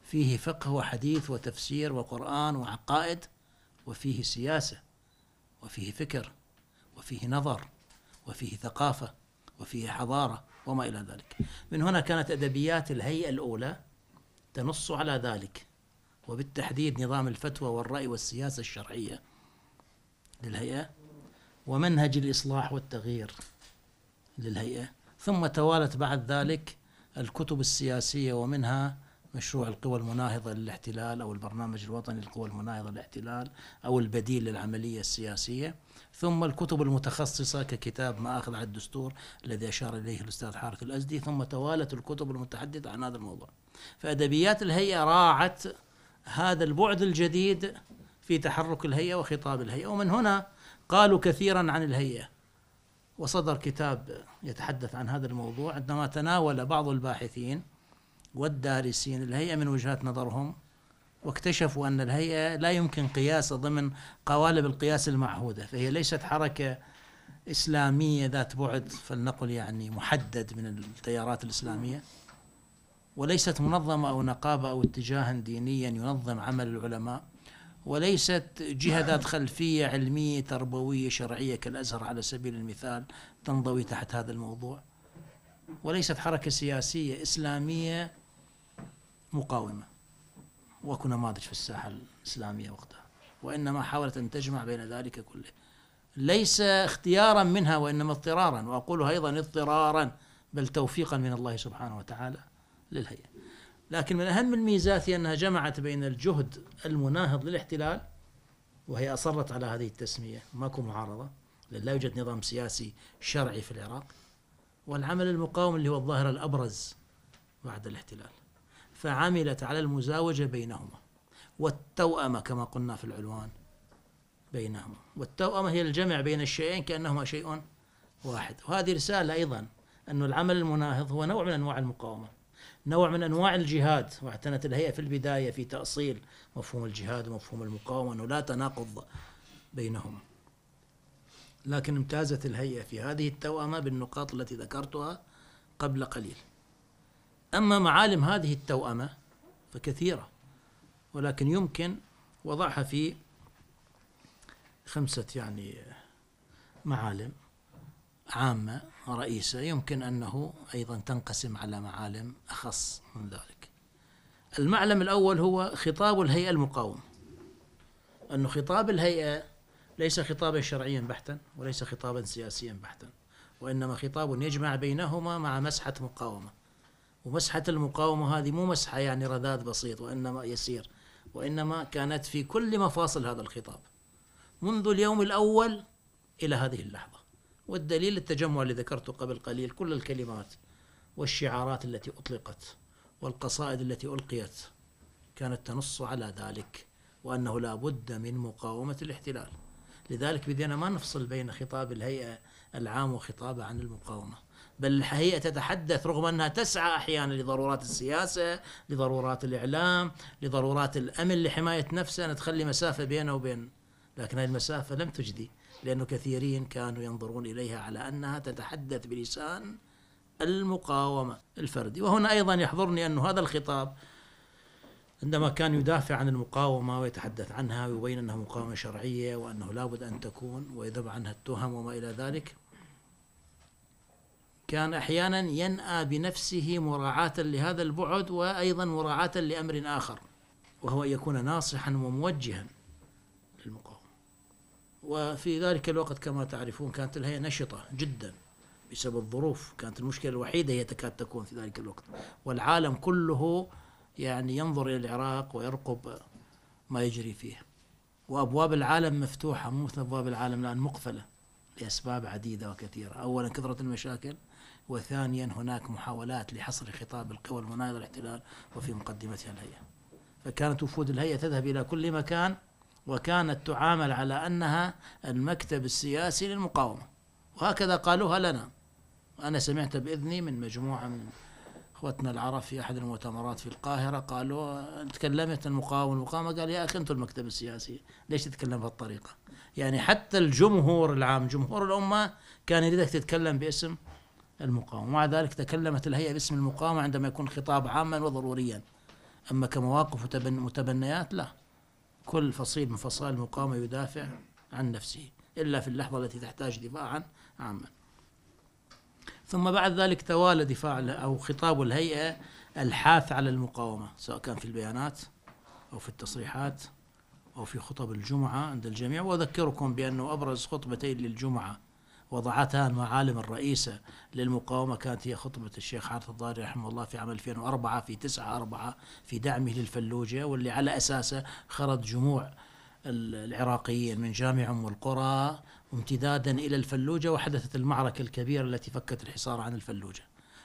فيه فقه وحديث وتفسير وقرآن وعقائد وفيه سياسة وفيه فكر وفيه نظر وفيه ثقافة وفيه حضارة وما إلى ذلك من هنا كانت أدبيات الهيئة الأولى تنص على ذلك وبالتحديد نظام الفتوى والرأي والسياسة الشرعية للهيئة ومنهج الإصلاح والتغيير للهيئة ثم توالت بعد ذلك الكتب السياسية ومنها مشروع القوى المناهضة للاحتلال أو البرنامج الوطني للقوى المناهضة للاحتلال أو البديل للعملية السياسية ثم الكتب المتخصصة ككتاب ما أخذ على الدستور الذي أشار إليه الأستاذ حارث الأزدي ثم توالت الكتب المتحدثة عن هذا الموضوع فأدبيات الهيئة راعت هذا البعد الجديد في تحرك الهيئة وخطاب الهيئة ومن هنا قالوا كثيرا عن الهيئة وصدر كتاب يتحدث عن هذا الموضوع عندما تناول بعض الباحثين والدارسين الهيئة من وجهات نظرهم واكتشفوا أن الهيئة لا يمكن قياسها ضمن قوالب القياس المعهودة فهي ليست حركة إسلامية ذات بعد فلنقل يعني محدد من التيارات الإسلامية وليست منظمة أو نقابة أو اتجاها دينيا ينظم عمل العلماء وليست جهة ذات خلفية علمية تربوية شرعية كالأزهر على سبيل المثال تنضوي تحت هذا الموضوع وليست حركة سياسية إسلامية مقاومة وكنا نماذج في الساحة الإسلامية وقتها وإنما حاولت أن تجمع بين ذلك كله ليس اختيارا منها وإنما اضطرارا وأقول أيضا اضطرارا بل توفيقا من الله سبحانه وتعالى للهيئة لكن من أهم الميزات هي أنها جمعت بين الجهد المناهض للاحتلال وهي أصرت على هذه التسمية ماكو معارضة لأن لا يوجد نظام سياسي شرعي في العراق والعمل المقاوم اللي هو الظاهرة الأبرز بعد الاحتلال فعملت على المزاوجة بينهما والتوأمة كما قلنا في العنوان بينهما والتوأمة هي الجمع بين الشيئين كأنهما شيء واحد وهذه رسالة أيضا أن العمل المناهض هو نوع من أنواع المقاومة نوع من انواع الجهاد واعتنت الهيئه في البدايه في تاصيل مفهوم الجهاد ومفهوم المقاومه انه لا تناقض بينهما لكن امتازت الهيئه في هذه التوأمه بالنقاط التي ذكرتها قبل قليل اما معالم هذه التوأمه فكثيره ولكن يمكن وضعها في خمسه يعني معالم عامه ورئيسه يمكن أنه أيضا تنقسم على معالم أخص من ذلك المعلم الأول هو خطاب الهيئة المقاومة أن خطاب الهيئة ليس خطابا شرعيا بحتا وليس خطابا سياسيا بحتا وإنما خطاب يجمع بينهما مع مسحة مقاومة ومسحة المقاومة هذه مو مسحة يعني رذاذ بسيط وإنما يسير وإنما كانت في كل مفاصل هذا الخطاب منذ اليوم الأول إلى هذه اللحظة والدليل التجمع اللي ذكرته قبل قليل كل الكلمات والشعارات التي أطلقت والقصائد التي ألقيت كانت تنص على ذلك وأنه لا بد من مقاومة الاحتلال لذلك بدينا ما نفصل بين خطاب الهيئة العام وخطابه عن المقاومة بل الهيئة تتحدث رغم أنها تسعى أحيانا لضرورات السياسة لضرورات الإعلام لضرورات الأمن لحماية نفسها أن تخلي مسافة بينه وبين لكن هذه المسافة لم تجدي لأن كثيرين كانوا ينظرون إليها على أنها تتحدث بلسان المقاومة الفردي وهنا أيضا يحضرني أن هذا الخطاب عندما كان يدافع عن المقاومة ويتحدث عنها ويبين أنها مقاومة شرعية وأنه لابد أن تكون ويذب عنها التهم وما إلى ذلك كان أحيانا ينأى بنفسه مراعاة لهذا البعد وأيضا مراعاة لأمر آخر وهو أن يكون ناصحا وموجها وفي ذلك الوقت كما تعرفون كانت الهيئة نشطة جدا بسبب الظروف كانت المشكلة الوحيدة هي تكاد تكون في ذلك الوقت والعالم كله يعني ينظر إلى العراق ويرقب ما يجري فيه وأبواب العالم مفتوحة مو مثل أبواب العالم الآن مقفلة لأسباب عديدة وكثيرة أولا كثرة المشاكل وثانيا هناك محاولات لحصر خطاب القوى المناهضة للاحتلال وفي مقدمتها الهيئة فكانت وفود الهيئة تذهب إلى كل مكان وكانت تعامل على أنها المكتب السياسي للمقاومة وهكذا قالوها لنا أنا سمعت بإذني من مجموعة من اخوتنا العرب في احد المؤتمرات في القاهره قالوا تكلمت المقاومة المقاومه قال يا اخي انتم المكتب السياسي ليش تتكلم بهالطريقه؟ يعني حتى الجمهور العام جمهور الامه كان يريدك تتكلم باسم المقاومه ومع ذلك تكلمت الهيئه باسم المقاومه عندما يكون خطاب عاما وضروريا اما كمواقف وتبن متبنيات لا كل فصيل من فصائل المقاومة يدافع عن نفسه إلا في اللحظة التي تحتاج دفاعا عاما ثم بعد ذلك توالى دفاع أو خطاب الهيئة الحاث على المقاومة سواء كان في البيانات أو في التصريحات أو في خطب الجمعة عند الجميع وأذكركم بأنه أبرز خطبتين للجمعة وضعتها المعالم الرئيسة للمقاومة كانت هي خطبة الشيخ عارف الضاري رحمه الله في عام 2004 في 9 4 في دعمه للفلوجة واللي على أساسه خرج جموع العراقيين من جامع أم القرى امتدادا إلى الفلوجة وحدثت المعركة الكبيرة التي فكت الحصار عن الفلوجة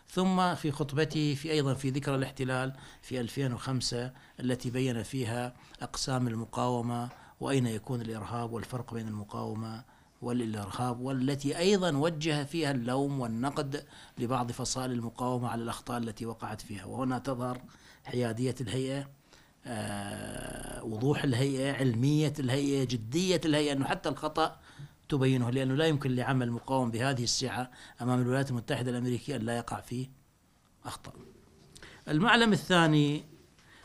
ثم في خطبته في أيضا في ذكرى الاحتلال في 2005 التي بين فيها أقسام المقاومة وأين يكون الإرهاب والفرق بين المقاومة والإرهاب والتي أيضا وجه فيها اللوم والنقد لبعض فصائل المقاومة على الأخطاء التي وقعت فيها وهنا تظهر حيادية الهيئة آه، وضوح الهيئة علمية الهيئة جدية الهيئة أنه حتى الخطأ تبينه لأنه لا يمكن لعمل مقاوم بهذه السعة أمام الولايات المتحدة الأمريكية أن لا يقع فيه أخطاء المعلم الثاني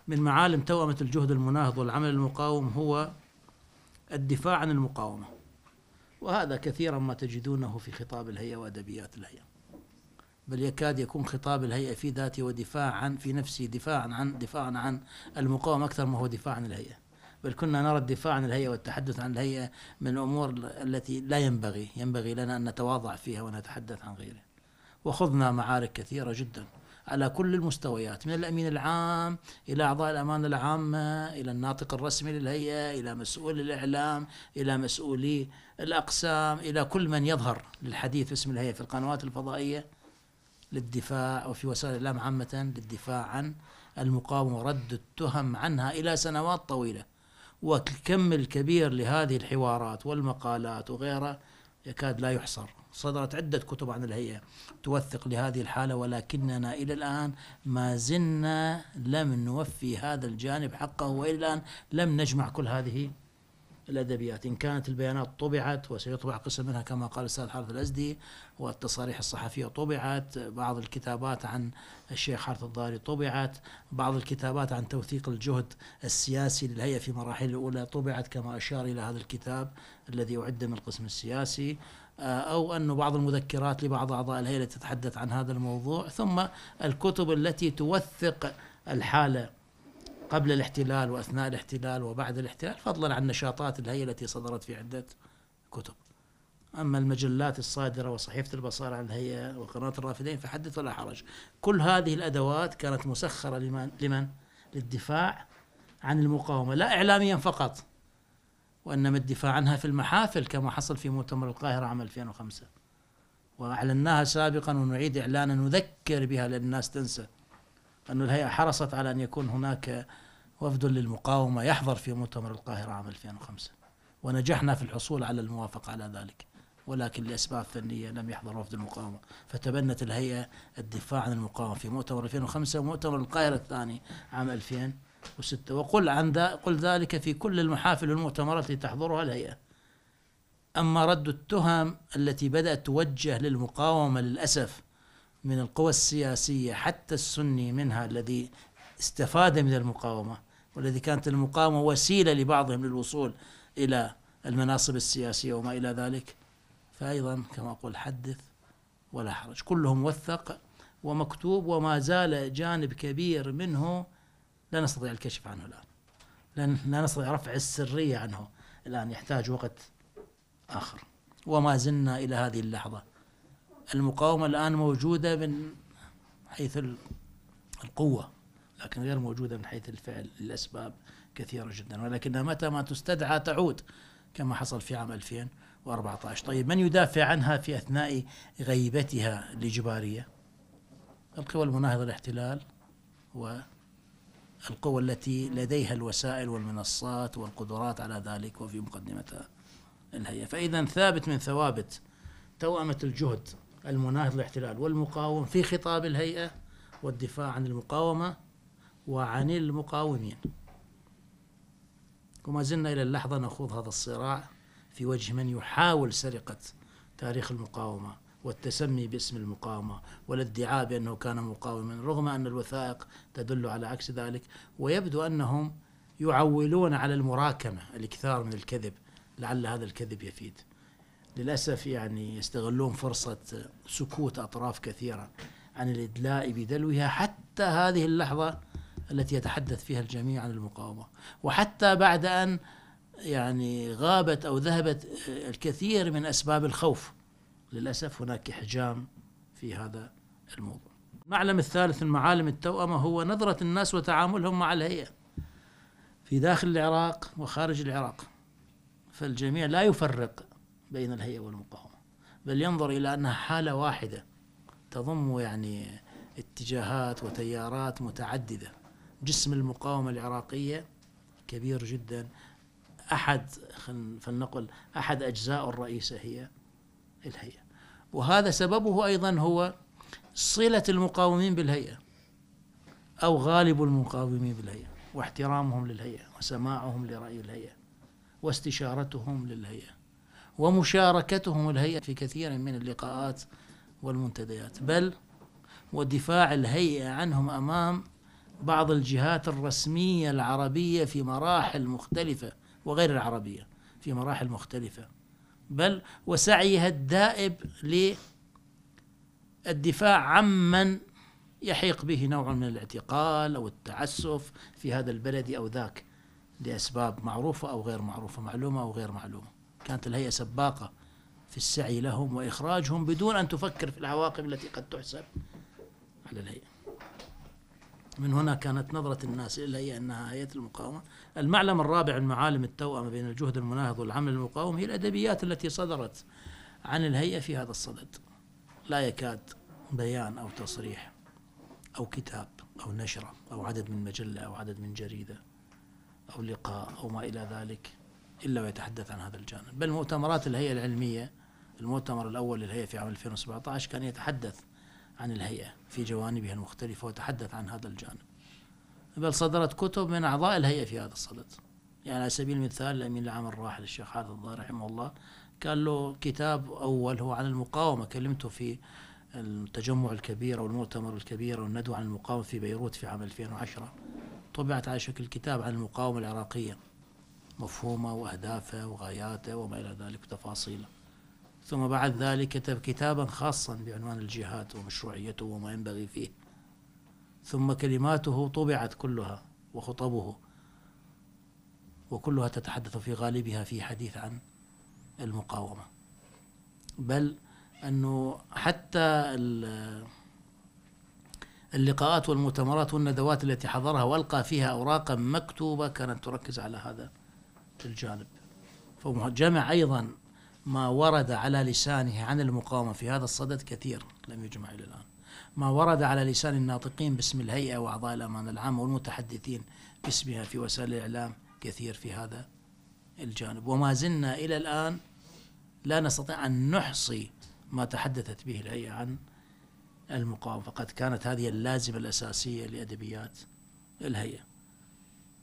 من معالم توأمة الجهد المناهض والعمل المقاوم هو الدفاع عن المقاومة وهذا كثيرا ما تجدونه في خطاب الهيئة وأدبيات الهيئة بل يكاد يكون خطاب الهيئة في ذاته ودفاع عن في نفسه دفاعا عن دفاعا عن المقاومة أكثر ما هو دفاع عن الهيئة بل كنا نرى الدفاع عن الهيئة والتحدث عن الهيئة من الأمور التي لا ينبغي ينبغي لنا أن نتواضع فيها ونتحدث عن غيرها وخضنا معارك كثيرة جدا على كل المستويات من الأمين العام إلى أعضاء الأمانة العامة إلى الناطق الرسمي للهيئة إلى مسؤول الإعلام إلى مسؤولي الأقسام إلى كل من يظهر للحديث باسم الهيئة في القنوات الفضائية للدفاع وفي وسائل الإعلام عامة للدفاع عن المقاومة ورد التهم عنها إلى سنوات طويلة والكم الكبير لهذه الحوارات والمقالات وغيرها يكاد لا يحصر صدرت عدة كتب عن الهيئة توثق لهذه الحالة ولكننا إلى الآن ما زلنا لم نوفي هذا الجانب حقه وإلى الآن لم نجمع كل هذه الأدبيات إن كانت البيانات طبعت وسيطبع قسم منها كما قال الأستاذ حارث الأزدي والتصاريح الصحفية طبعت بعض الكتابات عن الشيخ حارث الضاري طبعت بعض الكتابات عن توثيق الجهد السياسي للهيئة في مراحل الأولى طبعت كما أشار إلى هذا الكتاب الذي أعد من القسم السياسي آه، أو أن بعض المذكرات لبعض أعضاء الهيئة تتحدث عن هذا الموضوع ثم الكتب التي توثق الحالة قبل الاحتلال واثناء الاحتلال وبعد الاحتلال فضلا عن نشاطات الهيئه التي صدرت في عده كتب. اما المجلات الصادره وصحيفه البصارة عن الهيئه وقناه الرافدين فحدث ولا حرج. كل هذه الادوات كانت مسخره لمن؟ لمن؟ للدفاع عن المقاومه لا اعلاميا فقط وانما الدفاع عنها في المحافل كما حصل في مؤتمر القاهره عام 2005. واعلناها سابقا ونعيد اعلانا نذكر بها لان الناس تنسى. أن الهيئة حرصت على أن يكون هناك وفد للمقاومة يحضر في مؤتمر القاهرة عام 2005 ونجحنا في الحصول على الموافقة على ذلك ولكن لأسباب فنية لم يحضر وفد المقاومة فتبنت الهيئة الدفاع عن المقاومة في مؤتمر 2005 ومؤتمر القاهرة الثاني عام 2006 وقل عن ذا قل ذلك في كل المحافل والمؤتمرات التي تحضرها الهيئة أما رد التهم التي بدأت توجه للمقاومة للأسف من القوى السياسية حتى السني منها الذي استفاد من المقاومة والذي كانت المقاومة وسيلة لبعضهم للوصول إلى المناصب السياسية وما إلى ذلك فأيضا كما أقول حدث ولا حرج كله موثق ومكتوب وما زال جانب كبير منه لا نستطيع الكشف عنه الآن لن لا نستطيع رفع السرية عنه الآن يحتاج وقت آخر وما زلنا إلى هذه اللحظة المقاومة الآن موجودة من حيث القوة لكن غير موجودة من حيث الفعل لأسباب كثيرة جدا ولكنها متى ما تستدعى تعود كما حصل في عام 2014 طيب من يدافع عنها في أثناء غيبتها الإجبارية القوى المناهضة للاحتلال والقوى التي لديها الوسائل والمنصات والقدرات على ذلك وفي مقدمتها الهيئة فإذا ثابت من ثوابت توأمة الجهد المناهض للاحتلال والمقاوم في خطاب الهيئة والدفاع عن المقاومة وعن المقاومين وما زلنا إلى اللحظة نخوض هذا الصراع في وجه من يحاول سرقة تاريخ المقاومة والتسمي باسم المقاومة والادعاء بأنه كان مقاوما رغم أن الوثائق تدل على عكس ذلك ويبدو أنهم يعولون على المراكمة الإكثار من الكذب لعل هذا الكذب يفيد للأسف يعني يستغلون فرصة سكوت أطراف كثيرة عن الإدلاء بدلوها حتى هذه اللحظة التي يتحدث فيها الجميع عن المقاومة وحتى بعد أن يعني غابت أو ذهبت الكثير من أسباب الخوف للأسف هناك إحجام في هذا الموضوع المعلم الثالث من معالم التوأمة هو نظرة الناس وتعاملهم مع الهيئة في داخل العراق وخارج العراق فالجميع لا يفرق بين الهيئة والمقاومة بل ينظر إلى أنها حالة واحدة تضم يعني اتجاهات وتيارات متعددة جسم المقاومة العراقية كبير جدا أحد فلنقل أحد أجزاء الرئيسة هي الهيئة وهذا سببه أيضا هو صلة المقاومين بالهيئة أو غالب المقاومين بالهيئة واحترامهم للهيئة وسماعهم لرأي الهيئة واستشارتهم للهيئة ومشاركتهم الهيئة في كثير من اللقاءات والمنتديات بل ودفاع الهيئة عنهم أمام بعض الجهات الرسمية العربية في مراحل مختلفة وغير العربية في مراحل مختلفة بل وسعيها الدائب للدفاع عمن يحيق به نوع من الاعتقال أو التعسف في هذا البلد أو ذاك لأسباب معروفة أو غير معروفة معلومة أو غير معلومة كانت الهيئة سباقة في السعي لهم وإخراجهم بدون أن تفكر في العواقب التي قد تحسب على الهيئة من هنا كانت نظرة الناس إلى هي أنها هيئة المقاومة المعلم الرابع من معالم التوأمة بين الجهد المناهض والعمل المقاوم هي الأدبيات التي صدرت عن الهيئة في هذا الصدد لا يكاد بيان أو تصريح أو كتاب أو نشرة أو عدد من مجلة أو عدد من جريدة أو لقاء أو ما إلى ذلك إلا ويتحدث عن هذا الجانب بل مؤتمرات الهيئة العلمية المؤتمر الأول للهيئة في عام 2017 كان يتحدث عن الهيئة في جوانبها المختلفة وتحدث عن هذا الجانب بل صدرت كتب من أعضاء الهيئة في هذا الصدد يعني على سبيل المثال الأمين العام الراحل الشيخ حارث الظاهر رحمه الله كان له كتاب أول هو عن المقاومة كلمته في التجمع الكبير أو المؤتمر الكبير أو الندوة عن المقاومة في بيروت في عام 2010 طبعت على شكل كتاب عن المقاومة العراقية مفهومه واهدافه وغاياته وما الى ذلك وتفاصيله. ثم بعد ذلك كتب كتابا خاصا بعنوان الجهاد ومشروعيته وما ينبغي فيه. ثم كلماته طبعت كلها وخطبه وكلها تتحدث في غالبها في حديث عن المقاومه. بل انه حتى اللقاءات والمؤتمرات والندوات التي حضرها والقى فيها اوراقا مكتوبه كانت تركز على هذا الجانب فجمع أيضا ما ورد على لسانه عن المقاومة في هذا الصدد كثير لم يجمع إلى الآن ما ورد على لسان الناطقين باسم الهيئة وأعضاء الأمانة العامة والمتحدثين باسمها في وسائل الإعلام كثير في هذا الجانب وما زلنا إلى الآن لا نستطيع أن نحصي ما تحدثت به الهيئة عن المقاومة فقد كانت هذه اللازمة الأساسية لأدبيات الهيئة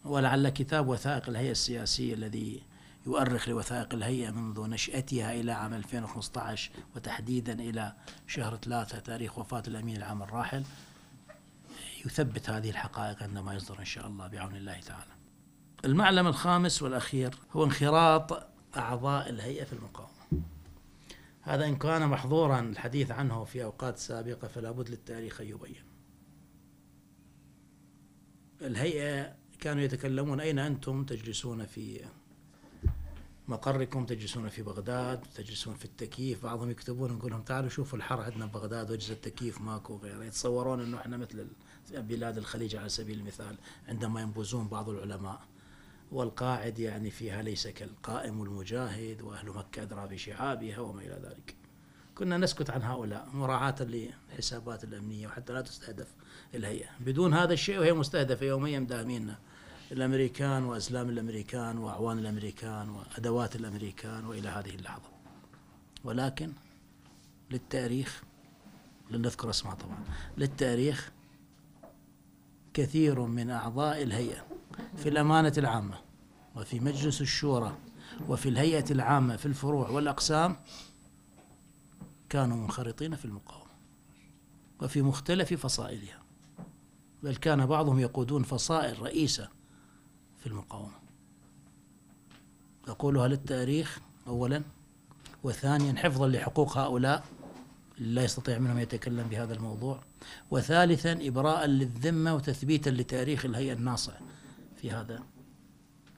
ولعل كتاب وثائق الهيئة السياسية الذي يؤرخ لوثائق الهيئة منذ نشأتها إلى عام 2015 وتحديدا إلى شهر ثلاثة تاريخ وفاة الأمين العام الراحل يثبت هذه الحقائق عندما يصدر إن شاء الله بعون الله تعالى المعلم الخامس والأخير هو انخراط أعضاء الهيئة في المقاومة هذا إن كان محظورا الحديث عنه في أوقات سابقة فلا بد للتاريخ أن يبين الهيئة كانوا يتكلمون أين أنتم تجلسون في مقركم تجلسون في بغداد تجلسون في التكييف بعضهم يكتبون نقول لهم تعالوا شوفوا الحر عندنا ببغداد وجزء التكييف ماكو غير يتصورون انه احنا مثل بلاد الخليج على سبيل المثال عندما ينبوزون بعض العلماء والقاعد يعني فيها ليس كالقائم المجاهد واهل مكه ادرى بشعابها وما الى ذلك. كنا نسكت عن هؤلاء مراعاة للحسابات الامنيه وحتى لا تستهدف الهيئه، بدون هذا الشيء وهي مستهدفه يوميا مداهميننا. الأمريكان وأزلام الأمريكان وأعوان الأمريكان وأدوات الأمريكان وإلى هذه اللحظة ولكن للتاريخ لن نذكر طبعا للتاريخ كثير من أعضاء الهيئة في الأمانة العامة وفي مجلس الشورى وفي الهيئة العامة في الفروع والأقسام كانوا منخرطين في المقاومة وفي مختلف فصائلها بل كان بعضهم يقودون فصائل رئيسة في المقاومة أقولها للتاريخ أولا وثانيا حفظا لحقوق هؤلاء لا يستطيع منهم يتكلم بهذا الموضوع وثالثا إبراء للذمة وتثبيتا لتاريخ الهيئة الناصع في هذا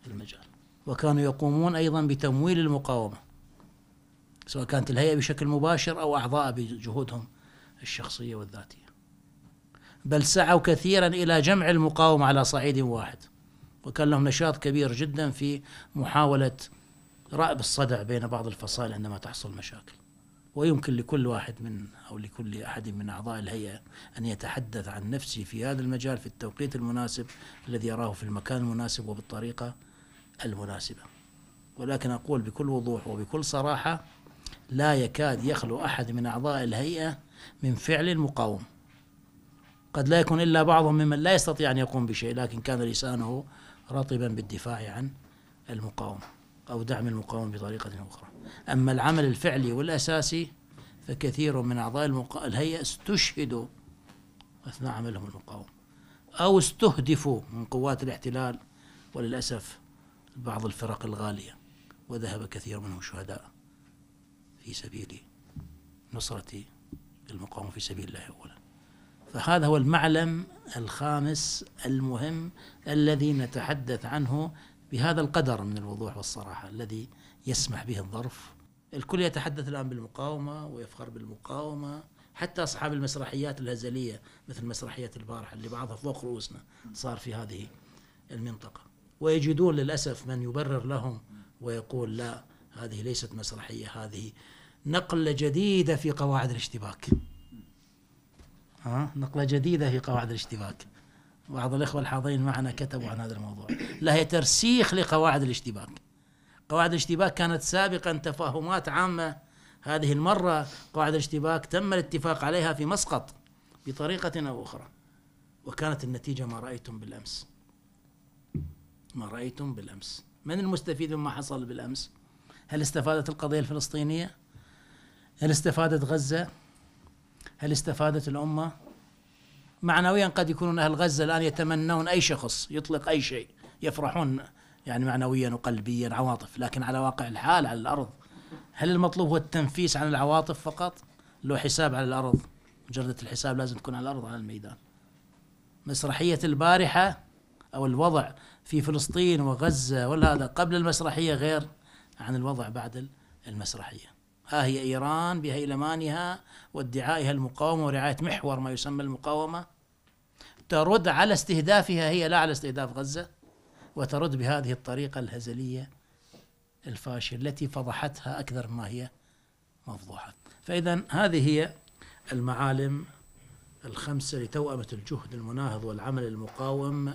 المجال وكانوا يقومون أيضا بتمويل المقاومة سواء كانت الهيئة بشكل مباشر أو أعضاء بجهودهم الشخصية والذاتية بل سعوا كثيرا إلى جمع المقاومة على صعيد واحد وكان لهم نشاط كبير جدا في محاولة رأب الصدع بين بعض الفصائل عندما تحصل مشاكل ويمكن لكل واحد من أو لكل أحد من أعضاء الهيئة أن يتحدث عن نفسه في هذا المجال في التوقيت المناسب الذي يراه في المكان المناسب وبالطريقة المناسبة ولكن أقول بكل وضوح وبكل صراحة لا يكاد يخلو أحد من أعضاء الهيئة من فعل المقاوم قد لا يكون إلا بعضهم ممن لا يستطيع أن يقوم بشيء لكن كان لسانه راطبا بالدفاع عن المقاومة أو دعم المقاومة بطريقة أخرى أما العمل الفعلي والأساسي فكثير من أعضاء المقا... الهيئة استشهدوا أثناء عملهم المقاومة أو استهدفوا من قوات الاحتلال وللأسف بعض الفرق الغالية وذهب كثير منهم شهداء في سبيل نصرة المقاومة في سبيل الله أولا فهذا هو المعلم الخامس المهم الذي نتحدث عنه بهذا القدر من الوضوح والصراحة الذي يسمح به الظرف الكل يتحدث الآن بالمقاومة ويفخر بالمقاومة حتى أصحاب المسرحيات الهزلية مثل مسرحية البارحة اللي بعضها فوق رؤوسنا صار في هذه المنطقة ويجدون للأسف من يبرر لهم ويقول لا هذه ليست مسرحية هذه نقلة جديدة في قواعد الاشتباك ها نقلة جديدة في قواعد الاشتباك بعض الإخوة الحاضرين معنا كتبوا عن هذا الموضوع لا هي ترسيخ لقواعد الاشتباك قواعد الاشتباك كانت سابقا تفاهمات عامة هذه المرة قواعد الاشتباك تم الاتفاق عليها في مسقط بطريقة أو أخرى وكانت النتيجة ما رأيتم بالأمس ما رأيتم بالأمس من المستفيد مما حصل بالأمس هل استفادت القضية الفلسطينية هل استفادت غزة هل استفادت الأمة؟ معنويا قد يكونون أهل غزة الآن يتمنون أي شخص يطلق أي شيء يفرحون يعني معنويا وقلبيا عواطف لكن على واقع الحال على الأرض هل المطلوب هو التنفيس عن العواطف فقط؟ لو حساب على الأرض مجردة الحساب لازم تكون على الأرض على الميدان مسرحية البارحة أو الوضع في فلسطين وغزة ولا هذا قبل المسرحية غير عن الوضع بعد المسرحيه ها هي إيران بهيلمانها وادعائها المقاومة ورعاية محور ما يسمى المقاومة ترد على استهدافها هي لا على استهداف غزة وترد بهذه الطريقة الهزلية الفاشلة التي فضحتها أكثر ما هي مفضوحة فإذا هذه هي المعالم الخمسة لتوأمة الجهد المناهض والعمل المقاوم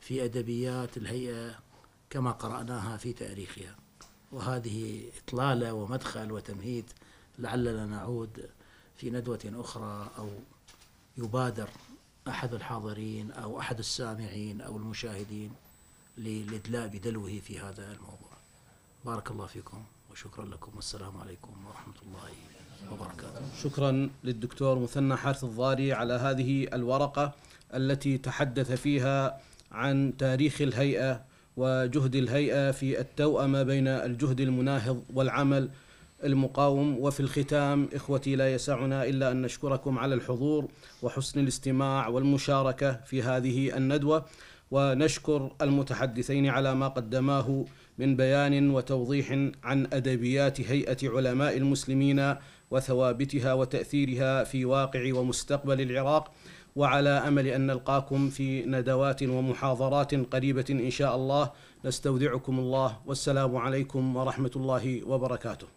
في أدبيات الهيئة كما قرأناها في تاريخها وهذه إطلالة ومدخل وتمهيد لعلنا نعود في ندوة أخرى أو يبادر أحد الحاضرين أو أحد السامعين أو المشاهدين للإدلاء بدلوه في هذا الموضوع بارك الله فيكم وشكرا لكم والسلام عليكم ورحمة الله وبركاته شكرا للدكتور مثنى حارث الضاري على هذه الورقة التي تحدث فيها عن تاريخ الهيئة وجهد الهيئة في التوأمة بين الجهد المناهض والعمل المقاوم وفي الختام إخوتي لا يسعنا إلا أن نشكركم على الحضور وحسن الاستماع والمشاركة في هذه الندوة ونشكر المتحدثين على ما قدماه من بيان وتوضيح عن أدبيات هيئة علماء المسلمين وثوابتها وتأثيرها في واقع ومستقبل العراق وعلى امل ان نلقاكم في ندوات ومحاضرات قريبه ان شاء الله نستودعكم الله والسلام عليكم ورحمه الله وبركاته